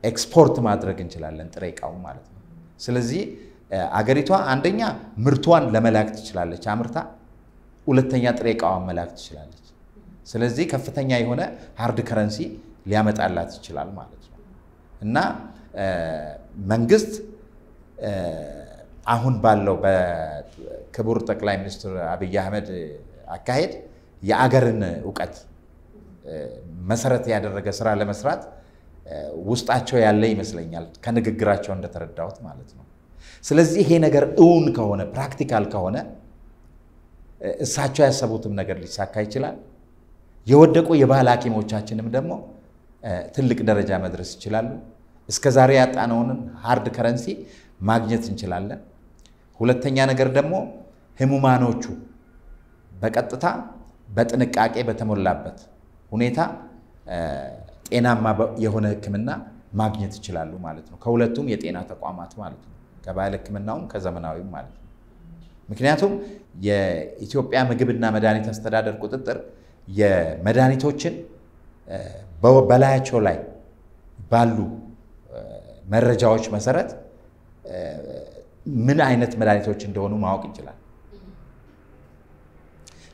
ኤክስፖርት ማድረግ እንችላለን፣ ጥሬ ዕቃውን ማለት ነው። ስለዚህ አገሪቷ አንደኛ ምርቷን ለመላክ ትችላለች አምርታ፣ ሁለተኛ ጥሬ ዕቃዋን መላክ ትችላለች። ስለዚህ ከፍተኛ የሆነ ሃርድ ከረንሲ ሊያመጣላት ይችላል ማለት ነው እና መንግስት አሁን ባለው በክቡር ጠቅላይ ሚኒስትር አብይ አህመድ አካሄድ የአገርን እውቀት መሰረት ያደረገ ስራ ለመስራት ውስጣቸው ያለ ይመስለኛል፣ ከንግግራቸው እንደተረዳሁት ማለት ነው። ስለዚህ ይሄ ነገር እውን ከሆነ ፕራክቲካል ከሆነ እሳቸው ያሰቡትም ነገር ሊሳካ ይችላል። የወደቁ የባህል ሐኪሞቻችንም ደግሞ ትልቅ ደረጃ መድረስ ይችላሉ። እስከ ዛሬ ያጣነውንም ሀርድ ከረንሲ ማግኘት እንችላለን። ሁለተኛ ነገር ደግሞ ህሙማኖቹ በቀጥታ በጥንቃቄ በተሞላበት ሁኔታ ጤናማ የሆነ ህክምና ማግኘት ይችላሉ ማለት ነው። ከሁለቱም የጤና ተቋማት ማለት ነው። ከባህል ህክምናውም ከዘመናዊም ማለት ነው። ምክንያቱም የኢትዮጵያ ምግብና መድኃኒት አስተዳደር ቁጥጥር የመድኃኒቶችን በላያቸው ላይ ባሉ መረጃዎች መሰረት ምን አይነት መድኃኒቶች እንደሆኑ ማወቅ እንችላል።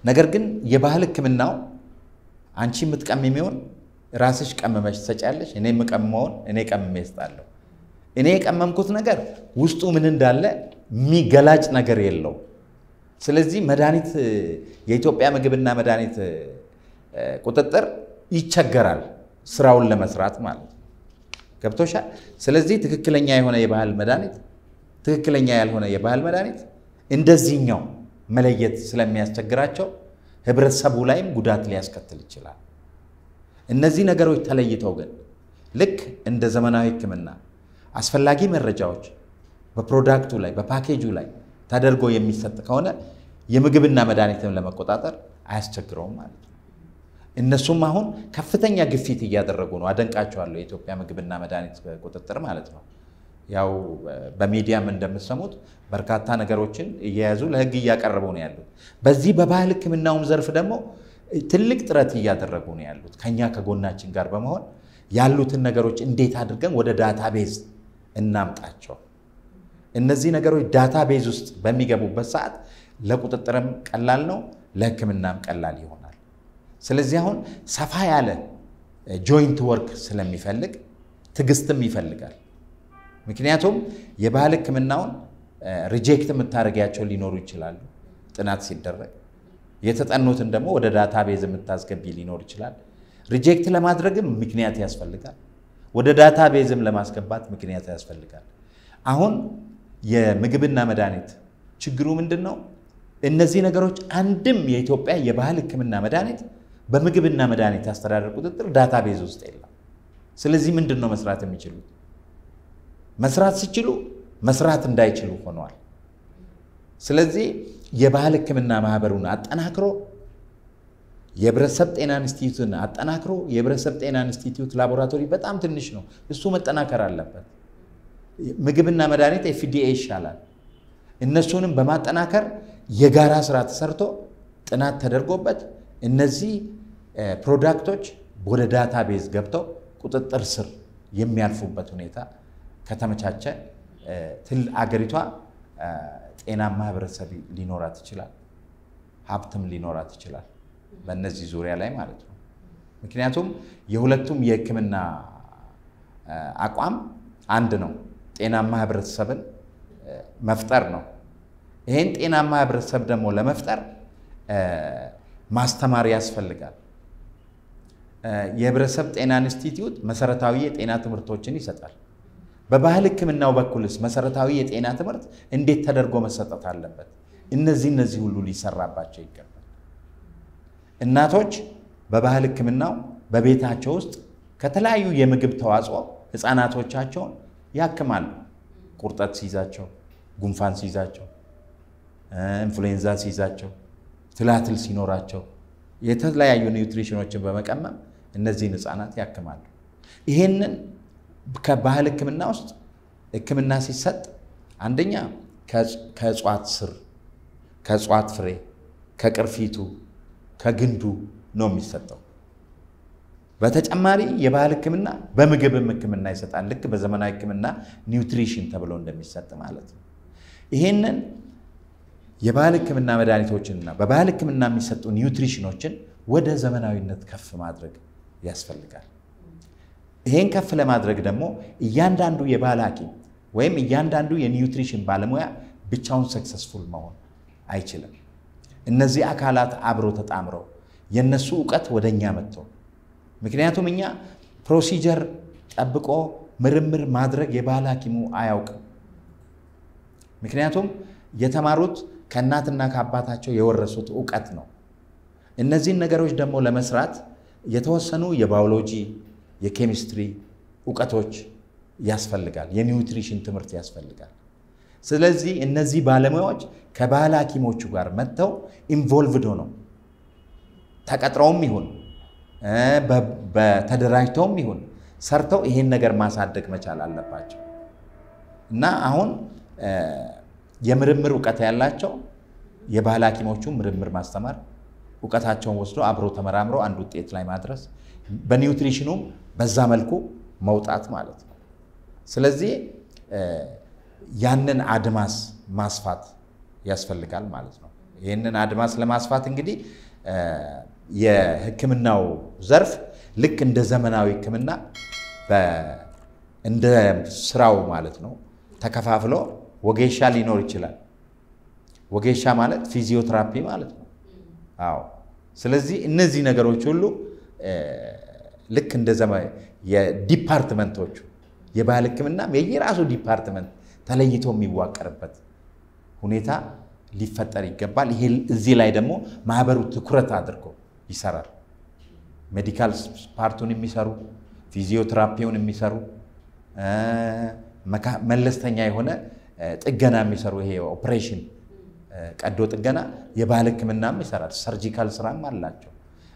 ነገር ግን የባህል ሕክምናው አንቺ የሚሆን ራስሽ ቀመመች ትሰጫለሽ፣ እኔ የምቀመውን እኔ ቀምሜ እሰጣለሁ። እኔ የቀመምኩት ነገር ውስጡ ምን እንዳለ የሚገላጭ ነገር የለው። ስለዚህ መድኃኒት የኢትዮጵያ ምግብና መድኃኒት ቁጥጥር ይቸገራል ስራውን ለመስራት ማለት ነው። ገብቶሻል? ስለዚህ ትክክለኛ የሆነ የባህል መድኃኒት ትክክለኛ ያልሆነ የባህል መድኃኒት እንደዚህኛው መለየት ስለሚያስቸግራቸው ህብረተሰቡ ላይም ጉዳት ሊያስከትል ይችላል። እነዚህ ነገሮች ተለይተው ግን ልክ እንደ ዘመናዊ ሕክምና አስፈላጊ መረጃዎች በፕሮዳክቱ ላይ በፓኬጁ ላይ ተደርጎ የሚሰጥ ከሆነ የምግብና መድኃኒትን ለመቆጣጠር አያስቸግረውም ማለት ነው። እነሱም አሁን ከፍተኛ ግፊት እያደረጉ ነው። አደንቃቸዋለሁ። የኢትዮጵያ ምግብና መድኃኒት ቁጥጥር ማለት ነው። ያው በሚዲያም እንደምትሰሙት በርካታ ነገሮችን እየያዙ ለህግ እያቀረቡ ነው ያሉት። በዚህ በባህል ህክምናውም ዘርፍ ደግሞ ትልቅ ጥረት እያደረጉ ነው ያሉት ከኛ ከጎናችን ጋር በመሆን ያሉትን ነገሮች እንዴት አድርገን ወደ ዳታቤዝ እናምጣቸው። እነዚህ ነገሮች ዳታቤዝ ውስጥ በሚገቡበት ሰዓት ለቁጥጥርም ቀላል ነው፣ ለህክምናም ቀላል ይሆናል። ስለዚህ አሁን ሰፋ ያለ ጆይንት ወርክ ስለሚፈልግ ትግስትም ይፈልጋል። ምክንያቱም የባህል ህክምናውን ሪጀክት የምታደርጊያቸው ሊኖሩ ይችላሉ። ጥናት ሲደረግ የተጠኑትን ደግሞ ወደ ዳታ ቤዝ የምታስገቢ ሊኖር ይችላል። ሪጀክት ለማድረግም ምክንያት ያስፈልጋል። ወደ ዳታ ቤዝም ለማስገባት ምክንያት ያስፈልጋል። አሁን የምግብና መድኃኒት ችግሩ ምንድን ነው? እነዚህ ነገሮች አንድም የኢትዮጵያ የባህል ህክምና መድኃኒት በምግብና መድኃኒት አስተዳደር ቁጥጥር ዳታ ቤዝ ውስጥ የለም። ስለዚህ ምንድን ነው መስራት የሚችሉት? መስራት ሲችሉ መስራት እንዳይችሉ ሆኗል። ስለዚህ የባህል ሕክምና ማህበሩን አጠናክሮ የህብረተሰብ ጤና ኢንስቲትዩትን አጠናክሮ የህብረተሰብ ጤና ኢንስቲትዩት ላቦራቶሪ በጣም ትንሽ ነው፣ እሱ መጠናከር አለበት። ምግብና መድኃኒት ኤፍዲኤ ይሻላል። እነሱንም በማጠናከር የጋራ ስራ ተሰርቶ ጥናት ተደርጎበት እነዚህ ፕሮዳክቶች ወደ ዳታ ቤዝ ገብተው ቁጥጥር ስር የሚያልፉበት ሁኔታ ከተመቻቸ ትል አገሪቷ ጤናማ ህብረተሰብ ሊኖራት ይችላል፣ ሀብትም ሊኖራት ይችላል። በእነዚህ ዙሪያ ላይ ማለት ነው። ምክንያቱም የሁለቱም የህክምና አቋም አንድ ነው። ጤናማ ህብረተሰብን መፍጠር ነው። ይህን ጤናማ ህብረተሰብ ደግሞ ለመፍጠር ማስተማር ያስፈልጋል። የህብረተሰብ ጤና ኢንስቲትዩት መሰረታዊ የጤና ትምህርቶችን ይሰጣል። በባህል ህክምናው በኩልስ መሰረታዊ የጤና ትምህርት እንዴት ተደርጎ መሰጠት አለበት? እነዚህ እነዚህ ሁሉ ሊሰራባቸው ይገባል። እናቶች በባህል ህክምናው በቤታቸው ውስጥ ከተለያዩ የምግብ ተዋጽኦ ህፃናቶቻቸውን ያክማሉ። ቁርጠት ሲይዛቸው፣ ጉንፋን ሲይዛቸው፣ ኢንፍሉዌንዛ ሲይዛቸው ትላትል ሲኖራቸው የተለያዩ ኒውትሪሽኖችን በመቀመም እነዚህን ህፃናት ያክማሉ። ይህንን ከባህል ህክምና ውስጥ ህክምና ሲሰጥ አንደኛ ከእጽዋት ስር፣ ከእጽዋት ፍሬ፣ ከቅርፊቱ፣ ከግንዱ ነው የሚሰጠው። በተጨማሪ የባህል ህክምና በምግብም ህክምና ይሰጣል። ልክ በዘመናዊ ህክምና ኒውትሪሽን ተብሎ እንደሚሰጥ ማለት ነው። ይሄንን የባህል ህክምና መድኃኒቶችንና በባህል ህክምና የሚሰጡ ኒውትሪሽኖችን ወደ ዘመናዊነት ከፍ ማድረግ ያስፈልጋል። ይሄን ከፍ ለማድረግ ደግሞ እያንዳንዱ የባህል ሐኪም ወይም እያንዳንዱ የኒውትሪሽን ባለሙያ ብቻውን ሰክሰስፉል መሆን አይችልም። እነዚህ አካላት አብሮ ተጣምረው የነሱ እውቀት ወደ እኛ መጥቶ ምክንያቱም እኛ ፕሮሲጀር ጠብቆ ምርምር ማድረግ የባህል ሐኪሙ አያውቅም። ምክንያቱም የተማሩት ከእናትና ከአባታቸው የወረሱት እውቀት ነው። እነዚህን ነገሮች ደግሞ ለመስራት የተወሰኑ የባዮሎጂ፣ የኬሚስትሪ እውቀቶች ያስፈልጋል። የኒውትሪሽን ትምህርት ያስፈልጋል። ስለዚህ እነዚህ ባለሙያዎች ከባህል ሐኪሞቹ ጋር መጥተው ኢንቮልቭድ ሆነው ተቀጥረውም ይሁን በተደራጅተውም ይሁን ሰርተው ይሄን ነገር ማሳደግ መቻል አለባቸው እና አሁን የምርምር እውቀት ያላቸው የባህል ሐኪሞቹን ምርምር ማስተማር እውቀታቸውን ወስዶ አብሮ ተመራምሮ አንድ ውጤት ላይ ማድረስ በኒውትሪሽኑም በዛ መልኩ መውጣት ማለት ነው። ስለዚህ ያንን አድማስ ማስፋት ያስፈልጋል ማለት ነው። ይህንን አድማስ ለማስፋት እንግዲህ የሕክምናው ዘርፍ ልክ እንደ ዘመናዊ ሕክምና እንደ ስራው ማለት ነው ተከፋፍሎ ወጌሻ ሊኖር ይችላል። ወጌሻ ማለት ፊዚዮትራፒ ማለት ነው። አዎ። ስለዚህ እነዚህ ነገሮች ሁሉ ልክ እንደ ዘመ የዲፓርትመንቶቹ የባህል ሕክምና የየራሱ ዲፓርትመንት ተለይቶ የሚዋቀርበት ሁኔታ ሊፈጠር ይገባል። ይሄ እዚህ ላይ ደግሞ ማህበሩ ትኩረት አድርጎ ይሰራል። ሜዲካል ፓርቱን የሚሰሩ ፊዚዮትራፒውን የሚሰሩ መለስተኛ የሆነ ጥገና የሚሰሩ ይሄ ኦፕሬሽን ቀዶ ጥገና የባህል ሕክምናም ይሰራል። ሰርጂካል ስራም አላቸው።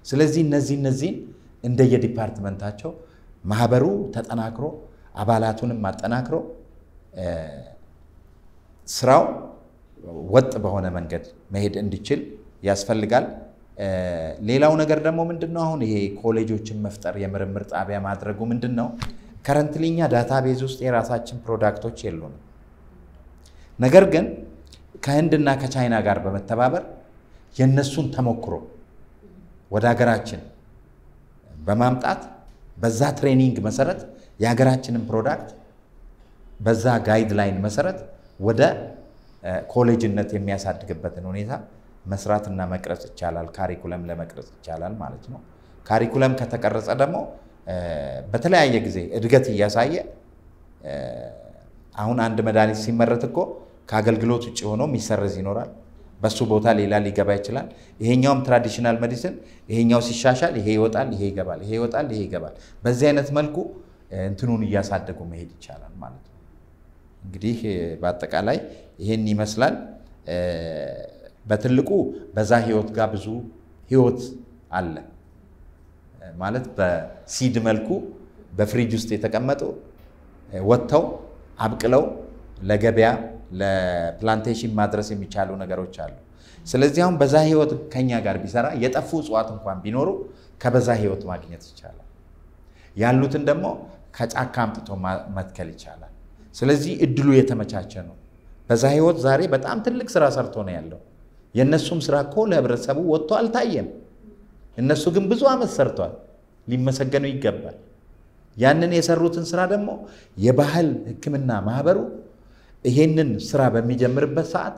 ስለዚህ እነዚህ እነዚህን እንደየዲፓርትመንታቸው ማህበሩ ተጠናክሮ አባላቱንም አጠናክሮ ስራው ወጥ በሆነ መንገድ መሄድ እንዲችል ያስፈልጋል። ሌላው ነገር ደግሞ ምንድን ነው አሁን ይሄ ኮሌጆችን መፍጠር የምርምር ጣቢያ ማድረጉ ምንድን ነው ከረንትሊኛ ዳታቤዝ ውስጥ የራሳችን ፕሮዳክቶች የሉንም። ነገር ግን ከህንድና ከቻይና ጋር በመተባበር የእነሱን ተሞክሮ ወደ ሀገራችን በማምጣት በዛ ትሬኒንግ መሰረት የሀገራችንን ፕሮዳክት በዛ ጋይድላይን መሰረት ወደ ኮሌጅነት የሚያሳድግበትን ሁኔታ መስራትና መቅረጽ ይቻላል። ካሪኩለም ለመቅረጽ ይቻላል ማለት ነው። ካሪኩለም ከተቀረጸ ደግሞ በተለያየ ጊዜ እድገት እያሳየ አሁን አንድ መድኃኒት ሲመረት እኮ ከአገልግሎት ውጭ ሆኖ የሚሰረዝ ይኖራል። በሱ ቦታ ሌላ ሊገባ ይችላል። ይሄኛውም ትራዲሽናል ሜዲሲን ይሄኛው ሲሻሻል ይሄ ይወጣል፣ ይሄ ይገባል፣ ይሄ ይወጣል፣ ይሄ ይገባል። በዚህ አይነት መልኩ እንትኑን እያሳደጉ መሄድ ይቻላል ማለት ነው። እንግዲህ በአጠቃላይ ይሄን ይመስላል። በትልቁ በዛ ህይወት ጋር ብዙ ህይወት አለ ማለት በሲድ መልኩ በፍሪጅ ውስጥ የተቀመጡ ወጥተው አብቅለው ለገበያ ለፕላንቴሽን ማድረስ የሚቻሉ ነገሮች አሉ። ስለዚህ አሁን በዛ ህይወት ከኛ ጋር ቢሰራ የጠፉ እጽዋት እንኳን ቢኖሩ ከበዛ ህይወት ማግኘት ይቻላል። ያሉትን ደግሞ ከጫካ አምጥቶ መትከል ይቻላል። ስለዚህ እድሉ የተመቻቸ ነው። በዛ ህይወት ዛሬ በጣም ትልቅ ስራ ሰርቶ ነው ያለው። የእነሱም ስራ እኮ ለህብረተሰቡ ወጥቶ አልታየም። እነሱ ግን ብዙ ዓመት ሰርቷል፣ ሊመሰገኑ ይገባል። ያንን የሰሩትን ስራ ደግሞ የባህል ህክምና ማህበሩ ይሄንን ስራ በሚጀምርበት ሰዓት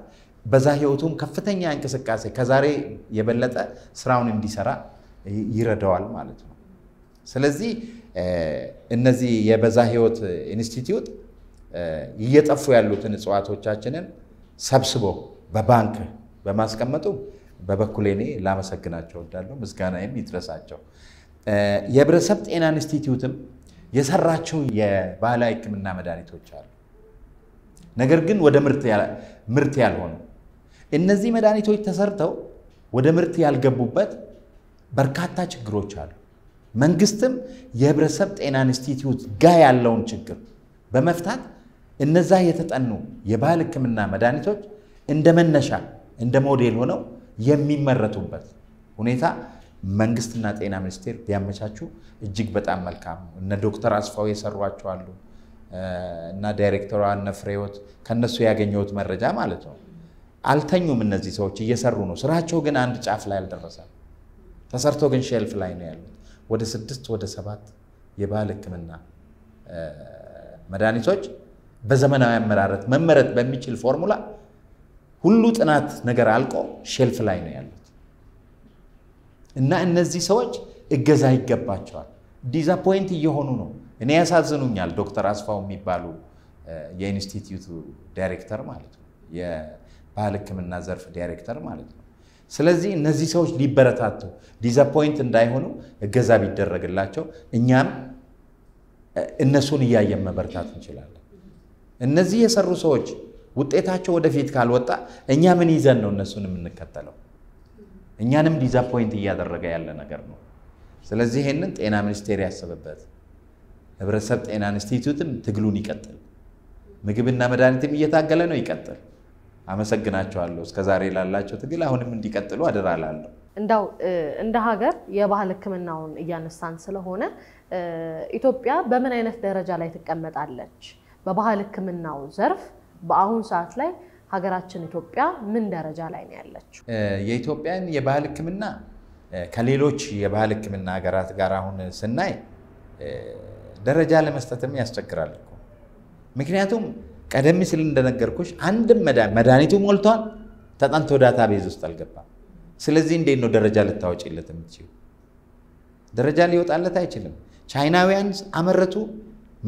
በዛ ህይወቱም ከፍተኛ እንቅስቃሴ ከዛሬ የበለጠ ስራውን እንዲሰራ ይረዳዋል ማለት ነው። ስለዚህ እነዚህ የበዛ ህይወት ኢንስቲትዩት እየጠፉ ያሉትን እጽዋቶቻችንን ሰብስቦ በባንክ በማስቀመጡ በበኩሌ እኔ ላመሰግናቸው እወዳለሁ። ምስጋናዬም ይድረሳቸው። የህብረተሰብ ጤና ኢንስቲትዩትም የሰራቸው የባህላዊ ህክምና መድኃኒቶች አሉ። ነገር ግን ወደ ምርት ያልሆኑ እነዚህ መድኃኒቶች ተሰርተው ወደ ምርት ያልገቡበት በርካታ ችግሮች አሉ። መንግስትም የህብረተሰብ ጤና ኢንስቲትዩት ጋር ያለውን ችግር በመፍታት እነዛ የተጠኑ የባህል ህክምና መድኃኒቶች እንደ መነሻ እንደ ሞዴል ሆነው የሚመረቱበት ሁኔታ መንግስትና ጤና ሚኒስቴር ቢያመቻቹ እጅግ በጣም መልካም። እነ ዶክተር አስፋው የሰሯቸው አሉ። እና ዳይሬክተሯ እነ ፍሬዎት ከነሱ ያገኘሁት መረጃ ማለት ነው። አልተኙም እነዚህ ሰዎች እየሰሩ ነው። ስራቸው ግን አንድ ጫፍ ላይ አልደረሰም። ተሰርቶ ግን ሼልፍ ላይ ነው ያሉት። ወደ ስድስት ወደ ሰባት የባህል ህክምና መድኃኒቶች በዘመናዊ አመራረት መመረት በሚችል ፎርሙላ ሁሉ ጥናት ነገር አልቆ ሼልፍ ላይ ነው ያሉት እና እነዚህ ሰዎች እገዛ ይገባቸዋል። ዲዛፖይንት እየሆኑ ነው። እኔ ያሳዝኑኛል ዶክተር አስፋው የሚባሉ የኢንስቲትዩቱ ዳይሬክተር ማለት ነው፣ የባህል ሕክምና ዘርፍ ዳይሬክተር ማለት ነው። ስለዚህ እነዚህ ሰዎች ሊበረታቱ ዲዛፖይንት እንዳይሆኑ እገዛ ቢደረግላቸው እኛም እነሱን እያየን መበርታት እንችላለን። እነዚህ የሰሩ ሰዎች ውጤታቸው ወደፊት ካልወጣ እኛ ምን ይዘን ነው እነሱን የምንከተለው? እኛንም ዲዛፖይንት እያደረገ ያለ ነገር ነው። ስለዚህ ይህንን ጤና ሚኒስቴር ያስብበት። ህብረተሰብ ጤና ኢንስቲትዩትም ትግሉን ይቀጥል። ምግብና መድኃኒትም እየታገለ ነው፣ ይቀጥል። አመሰግናቸዋለሁ። እስከዛሬ ላላቸው ትግል አሁንም እንዲቀጥሉ አደራላለሁ። እንዳው እንደ ሀገር የባህል ህክምናውን እያነሳን ስለሆነ ኢትዮጵያ በምን አይነት ደረጃ ላይ ትቀመጣለች? በባህል ህክምናው ዘርፍ በአሁን ሰዓት ላይ ሀገራችን ኢትዮጵያ ምን ደረጃ ላይ ነው ያለችው? የኢትዮጵያን የባህል ህክምና ከሌሎች የባህል ህክምና ሀገራት ጋር አሁን ስናይ ደረጃ ለመስጠትም ያስቸግራል ምክንያቱም ቀደም ሲል እንደነገርኩሽ አንድም መድኃኒቱ ሞልቷል፣ ተጠንቶ ዳታ ቤዝ ውስጥ አልገባም። ስለዚህ እንዴት ነው ደረጃ ልታወጪለት የምትችይው? ደረጃ ሊወጣለት አይችልም። ቻይናውያን አመረቱ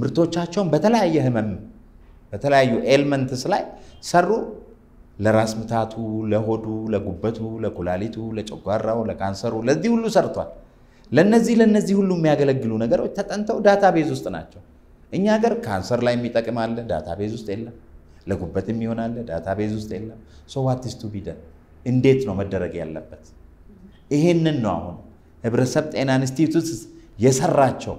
ምርቶቻቸውን በተለያየ ህመም በተለያዩ ኤልመንትስ ላይ ሰሩ። ለራስ ምታቱ፣ ለሆዱ፣ ለጉበቱ፣ ለኩላሊቱ፣ ለጨጓራው፣ ለካንሰሩ ለዚህ ሁሉ ሰርቷል። ለነዚህ ለነዚህ ሁሉ የሚያገለግሉ ነገሮች ተጠንተው ዳታቤዝ ውስጥ ናቸው። እኛ ሀገር ካንሰር ላይ የሚጠቅም አለ፣ ዳታቤዝ ውስጥ የለም። ለጉበት የሚሆን አለ፣ ዳታቤዝ ውስጥ የለም። ሶ ዋትስቱ ቢደን እንዴት ነው መደረግ ያለበት? ይሄንን ነው አሁን ህብረተሰብ ጤና ኢንስቲትዩት የሰራቸው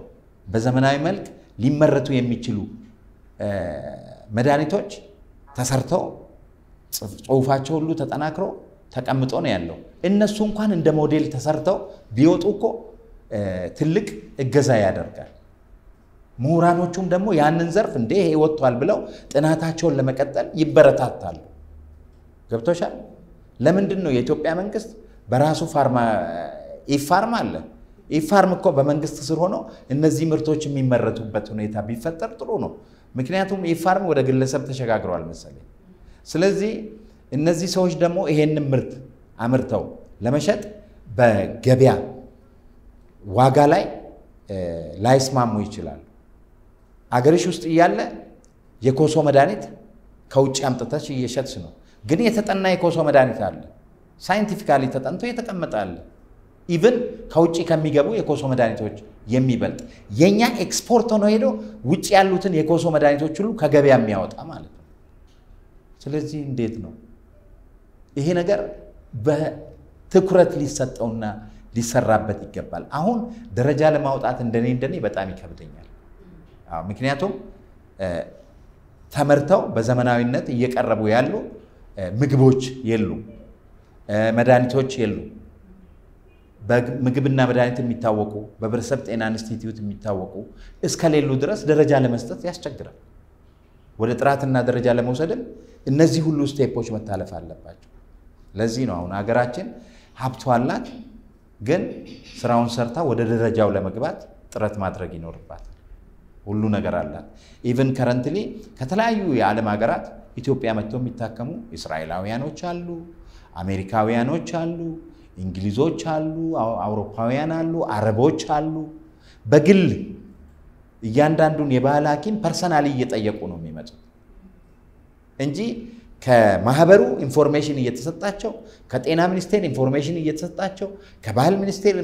በዘመናዊ መልክ ሊመረቱ የሚችሉ መድኃኒቶች ተሰርተው ጽሁፋቸው ሁሉ ተጠናክሮ ተቀምጦ ነው ያለው። እነሱ እንኳን እንደ ሞዴል ተሰርተው ቢወጡ እኮ ትልቅ እገዛ ያደርጋል። ምሁራኖቹም ደግሞ ያንን ዘርፍ እንደ ይሄ ወጥቷል ብለው ጥናታቸውን ለመቀጠል ይበረታታሉ። ገብቶሻል? ለምንድን ነው የኢትዮጵያ መንግስት በራሱ ፋርማ ኢፋርም አለ። ኢፋርም እኮ በመንግስት ስር ሆኖ እነዚህ ምርቶች የሚመረቱበት ሁኔታ ቢፈጠር ጥሩ ነው። ምክንያቱም ኢፋርም ወደ ግለሰብ ተሸጋግሯል መሰለኝ። ስለዚህ እነዚህ ሰዎች ደግሞ ይሄንን ምርት አምርተው ለመሸጥ በገበያ ዋጋ ላይ ላይስማሙ ይችላሉ። አገርሽ ውስጥ እያለ የኮሶ መድኃኒት ከውጭ አምጥተሽ እየሸጥሽ ነው። ግን የተጠና የኮሶ መድኃኒት አለ፣ ሳይንቲፊካሊ ተጠንቶ የተቀመጠ አለ። ኢቭን ከውጭ ከሚገቡ የኮሶ መድኃኒቶች የሚበልጥ የእኛ ኤክስፖርት ሆኖ ሄዶ ውጭ ያሉትን የኮሶ መድኃኒቶች ሁሉ ከገበያ የሚያወጣ ማለት ነው። ስለዚህ እንዴት ነው ይሄ ነገር በትኩረት ሊሰጠውና ሊሰራበት ይገባል። አሁን ደረጃ ለማውጣት እንደኔ እንደኔ በጣም ይከብደኛል። ምክንያቱም ተመርተው በዘመናዊነት እየቀረቡ ያሉ ምግቦች የሉ መድኃኒቶች የሉ በምግብና መድኃኒት የሚታወቁ በህብረተሰብ ጤና ኢንስቲትዩት የሚታወቁ እስከሌሉ ድረስ ደረጃ ለመስጠት ያስቸግራል። ወደ ጥራትና ደረጃ ለመውሰድም እነዚህ ሁሉ ስቴፖች መታለፍ አለባቸው። ለዚህ ነው አሁን ሀገራችን ሀብቷ አላት ግን ስራውን ሰርታ ወደ ደረጃው ለመግባት ጥረት ማድረግ ይኖርባታል። ሁሉ ነገር አላት። ኢቨን ከረንትሊ ከተለያዩ የዓለም ሀገራት ኢትዮጵያ መጥተው የሚታከሙ እስራኤላውያኖች አሉ፣ አሜሪካውያኖች አሉ፣ እንግሊዞች አሉ፣ አውሮፓውያን አሉ፣ አረቦች አሉ። በግል እያንዳንዱን የባህል ሐኪም ፐርሰናል እየጠየቁ ነው የሚመጡት እንጂ ከማህበሩ ኢንፎርሜሽን እየተሰጣቸው ከጤና ሚኒስቴር ኢንፎርሜሽን እየተሰጣቸው ከባህል ሚኒስቴር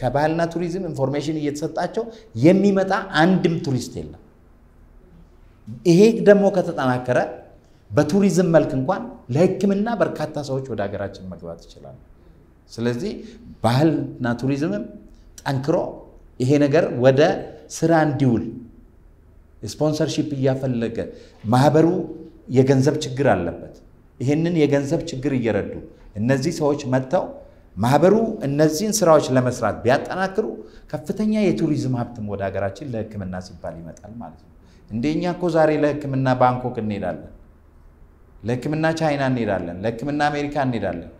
ከባህልና ቱሪዝም ኢንፎርሜሽን እየተሰጣቸው የሚመጣ አንድም ቱሪስት የለም። ይሄ ደግሞ ከተጠናከረ በቱሪዝም መልክ እንኳን ለሕክምና በርካታ ሰዎች ወደ ሀገራችን መግባት ይችላሉ። ስለዚህ ባህልና ቱሪዝምም ጠንክሮ ይሄ ነገር ወደ ስራ እንዲውል ስፖንሰርሺፕ እያፈለገ ማህበሩ የገንዘብ ችግር አለበት። ይህንን የገንዘብ ችግር እየረዱ እነዚህ ሰዎች መጥተው ማህበሩ እነዚህን ስራዎች ለመስራት ቢያጠናክሩ ከፍተኛ የቱሪዝም ሀብትም ወደ ሀገራችን ለሕክምና ሲባል ይመጣል ማለት ነው። እንደኛ እኮ ዛሬ ለሕክምና ባንኮክ እንሄዳለን፣ ለሕክምና ቻይና እንሄዳለን፣ ለሕክምና አሜሪካ እንሄዳለን።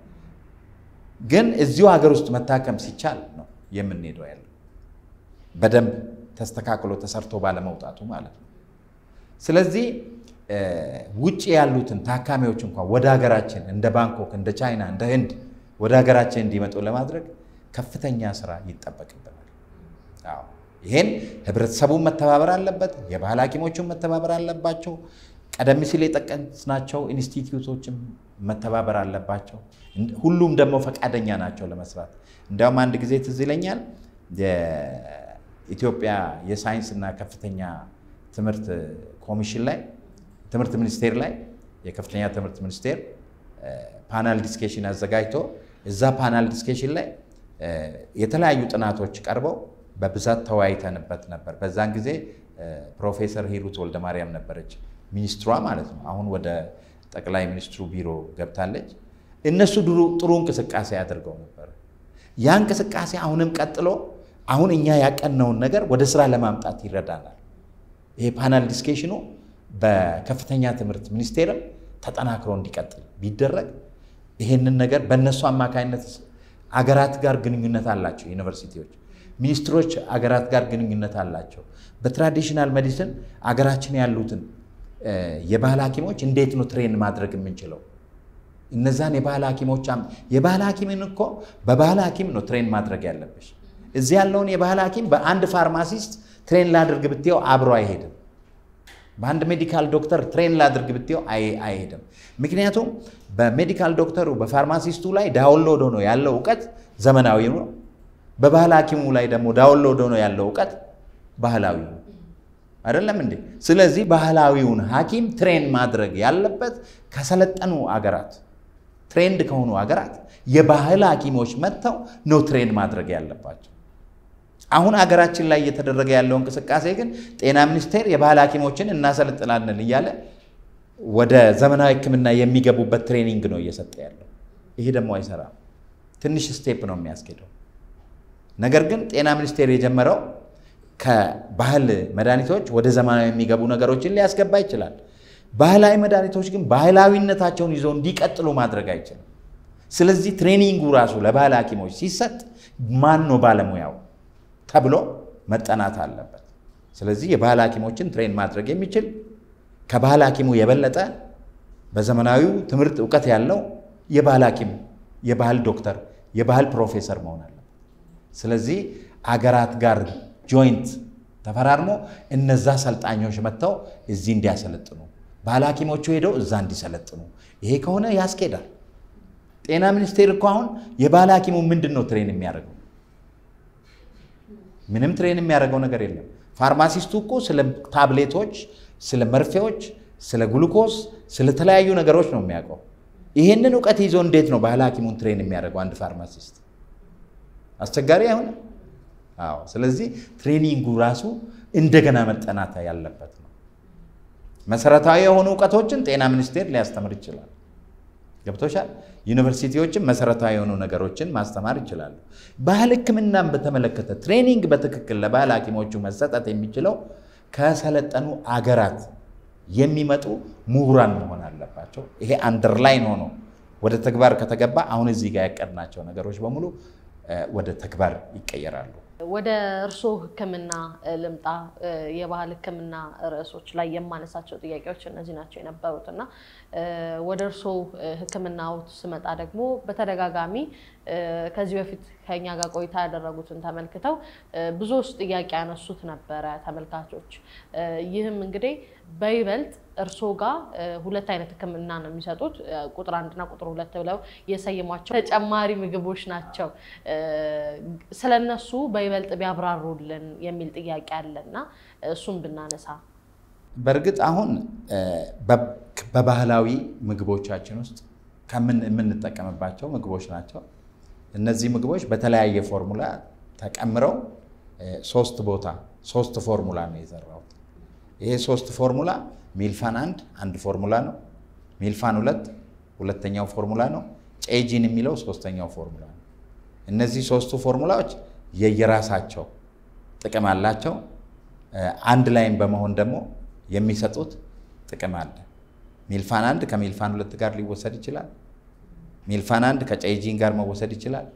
ግን እዚሁ ሀገር ውስጥ መታከም ሲቻል ነው የምንሄደው ያለው በደንብ ተስተካክሎ ተሰርቶ ባለመውጣቱ ማለት ነው። ስለዚህ ውጭ ያሉትን ታካሚዎች እንኳን ወደ ሀገራችን እንደ ባንኮክ፣ እንደ ቻይና፣ እንደ ህንድ ወደ ሀገራችን እንዲመጡ ለማድረግ ከፍተኛ ስራ ይጠበቅብናል። ይህን ህብረተሰቡን መተባበር አለበት። የባህል ሐኪሞቹን መተባበር አለባቸው። ቀደም ሲል የጠቀስናቸው ኢንስቲትዩቶችም መተባበር አለባቸው። ሁሉም ደግሞ ፈቃደኛ ናቸው ለመስራት። እንዲያውም አንድ ጊዜ ትዝ ይለኛል የኢትዮጵያ የሳይንስና ከፍተኛ ትምህርት ኮሚሽን ላይ ትምህርት ሚኒስቴር ላይ የከፍተኛ ትምህርት ሚኒስቴር ፓናል ዲስኬሽን አዘጋጅቶ እዛ ፓናል ዲስኬሽን ላይ የተለያዩ ጥናቶች ቀርበው በብዛት ተወያይተንበት ነበር። በዛን ጊዜ ፕሮፌሰር ሂሩት ወልደማርያም ነበረች ሚኒስትሯ ማለት ነው። አሁን ወደ ጠቅላይ ሚኒስትሩ ቢሮ ገብታለች። እነሱ ጥሩ እንቅስቃሴ አድርገው ነበር። ያ እንቅስቃሴ አሁንም ቀጥሎ አሁን እኛ ያቀነውን ነገር ወደ ስራ ለማምጣት ይረዳናል። ይሄ ፓናል ዲስኬሽኑ በከፍተኛ ትምህርት ሚኒስቴርም ተጠናክሮ እንዲቀጥል ቢደረግ ይሄንን ነገር በእነሱ አማካኝነት አገራት ጋር ግንኙነት አላቸው ዩኒቨርሲቲዎች፣ ሚኒስትሮች አገራት ጋር ግንኙነት አላቸው። በትራዲሽናል ሜዲሲን አገራችን ያሉትን የባህል ሐኪሞች እንዴት ነው ትሬን ማድረግ የምንችለው? እነዛን የባህል ሐኪሞች የባህል ሐኪምን እኮ በባህል ሐኪም ነው ትሬን ማድረግ ያለብሽ። እዚህ ያለውን የባህል ሐኪም በአንድ ፋርማሲስት ትሬን ላድርግ ብትየው አብሮ አይሄድም። በአንድ ሜዲካል ዶክተር ትሬን ላድርግ ብትው አይሄድም። ምክንያቱም በሜዲካል ዶክተሩ በፋርማሲስቱ ላይ ዳውንሎድ ሆኖ ያለው እውቀት ዘመናዊ ነው። በባህል ሐኪሙ ላይ ደግሞ ዳውንሎድ ሆኖ ያለው እውቀት ባህላዊ ነው። አይደለም እንዴ? ስለዚህ ባህላዊውን ሐኪም ትሬን ማድረግ ያለበት ከሰለጠኑ አገራት ትሬንድ ከሆኑ አገራት የባህል ሐኪሞች መጥተው ነው ትሬን ማድረግ ያለባቸው። አሁን አገራችን ላይ እየተደረገ ያለው እንቅስቃሴ ግን ጤና ሚኒስቴር የባህል ሐኪሞችን እናሰለጥናለን እያለ ወደ ዘመናዊ ሕክምና የሚገቡበት ትሬኒንግ ነው እየሰጠ ያለው። ይሄ ደግሞ አይሰራም። ትንሽ ስቴፕ ነው የሚያስኬደው። ነገር ግን ጤና ሚኒስቴር የጀመረው ከባህል መድኃኒቶች ወደ ዘመናዊ የሚገቡ ነገሮችን ሊያስገባ ይችላል። ባህላዊ መድኃኒቶች ግን ባህላዊነታቸውን ይዘው እንዲቀጥሉ ማድረግ አይችልም። ስለዚህ ትሬኒንጉ ራሱ ለባህል ሐኪሞች ሲሰጥ ማን ነው ባለሙያው? ተብሎ መጠናት አለበት። ስለዚህ የባህል ሐኪሞችን ትሬን ማድረግ የሚችል ከባህል ሐኪሙ የበለጠ በዘመናዊው ትምህርት እውቀት ያለው የባህል ሐኪም፣ የባህል ዶክተር፣ የባህል ፕሮፌሰር መሆን አለበት። ስለዚህ አገራት ጋር ጆይንት ተፈራርሞ እነዛ ሰልጣኞች መጥተው እዚህ እንዲያሰለጥኑ ባህል ሐኪሞቹ ሄደው እዛ እንዲሰለጥኑ፣ ይሄ ከሆነ ያስኬዳል። ጤና ሚኒስቴር እኮ አሁን የባህል ሐኪሙ ምንድን ነው ትሬን የሚያደርገው? ምንም ትሬን የሚያደርገው ነገር የለም። ፋርማሲስቱ እኮ ስለ ታብሌቶች፣ ስለ መርፌዎች፣ ስለ ግሉኮስ፣ ስለተለያዩ ነገሮች ነው የሚያውቀው። ይህንን እውቀት ይዞ እንዴት ነው ባህል ሐኪሙን ትሬን የሚያደርገው አንድ ፋርማሲስት? አስቸጋሪ አይሆንም? አዎ። ስለዚህ ትሬኒንጉ ራሱ እንደገና መጠናት ያለበት ነው። መሰረታዊ የሆኑ እውቀቶችን ጤና ሚኒስቴር ሊያስተምር ይችላል። ገብቶሻል? ዩኒቨርሲቲዎችም መሰረታዊ የሆኑ ነገሮችን ማስተማር ይችላሉ። ባህል ሕክምናን በተመለከተ ትሬኒንግ በትክክል ለባህል ሐኪሞቹ መሰጠት የሚችለው ከሰለጠኑ አገራት የሚመጡ ምሁራን መሆን አለባቸው። ይሄ አንደርላይን ሆኖ ወደ ተግባር ከተገባ አሁን እዚህ ጋር ያቀድናቸው ነገሮች በሙሉ ወደ ተግባር ይቀየራሉ። ወደ እርስዎ ህክምና ልምጣ። የባህል ህክምና ርዕሶች ላይ የማነሳቸው ጥያቄዎች እነዚህ ናቸው የነበሩት እና ወደ ህክምና ህክምናዎት ስመጣ ደግሞ በተደጋጋሚ ከዚህ በፊት ከኛ ጋር ቆይታ ያደረጉትን ተመልክተው ብዙዎች ጥያቄ ያነሱት ነበረ ተመልካቾች። ይህም እንግዲህ በይበልጥ እርሶ ጋር ሁለት አይነት ህክምና ነው የሚሰጡት። ቁጥር አንድና ቁጥር ሁለት ብለው የሰየሟቸው ተጨማሪ ምግቦች ናቸው። ስለነሱ በይበልጥ ቢያብራሩልን የሚል ጥያቄ አለና እሱም ብናነሳ በእርግጥ አሁን በባህላዊ ምግቦቻችን ውስጥ የምንጠቀምባቸው ምግቦች ናቸው። እነዚህ ምግቦች በተለያየ ፎርሙላ ተቀምረው ሶስት ቦታ ሶስት ፎርሙላ ነው የዘራሁት። ይሄ ሶስት ፎርሙላ ሚልፋን አንድ አንድ ፎርሙላ ነው። ሚልፋን ሁለት ሁለተኛው ፎርሙላ ነው። ጬጂን የሚለው ሶስተኛው ፎርሙላ ነው። እነዚህ ሶስቱ ፎርሙላዎች የየራሳቸው ጥቅም አላቸው። አንድ ላይም በመሆን ደግሞ የሚሰጡት ጥቅም አለ። ሚልፋን አንድ ከሚልፋን ሁለት ጋር ሊወሰድ ይችላል። ሚልፋን አንድ ከጨይጂን ጋር መወሰድ ይችላል።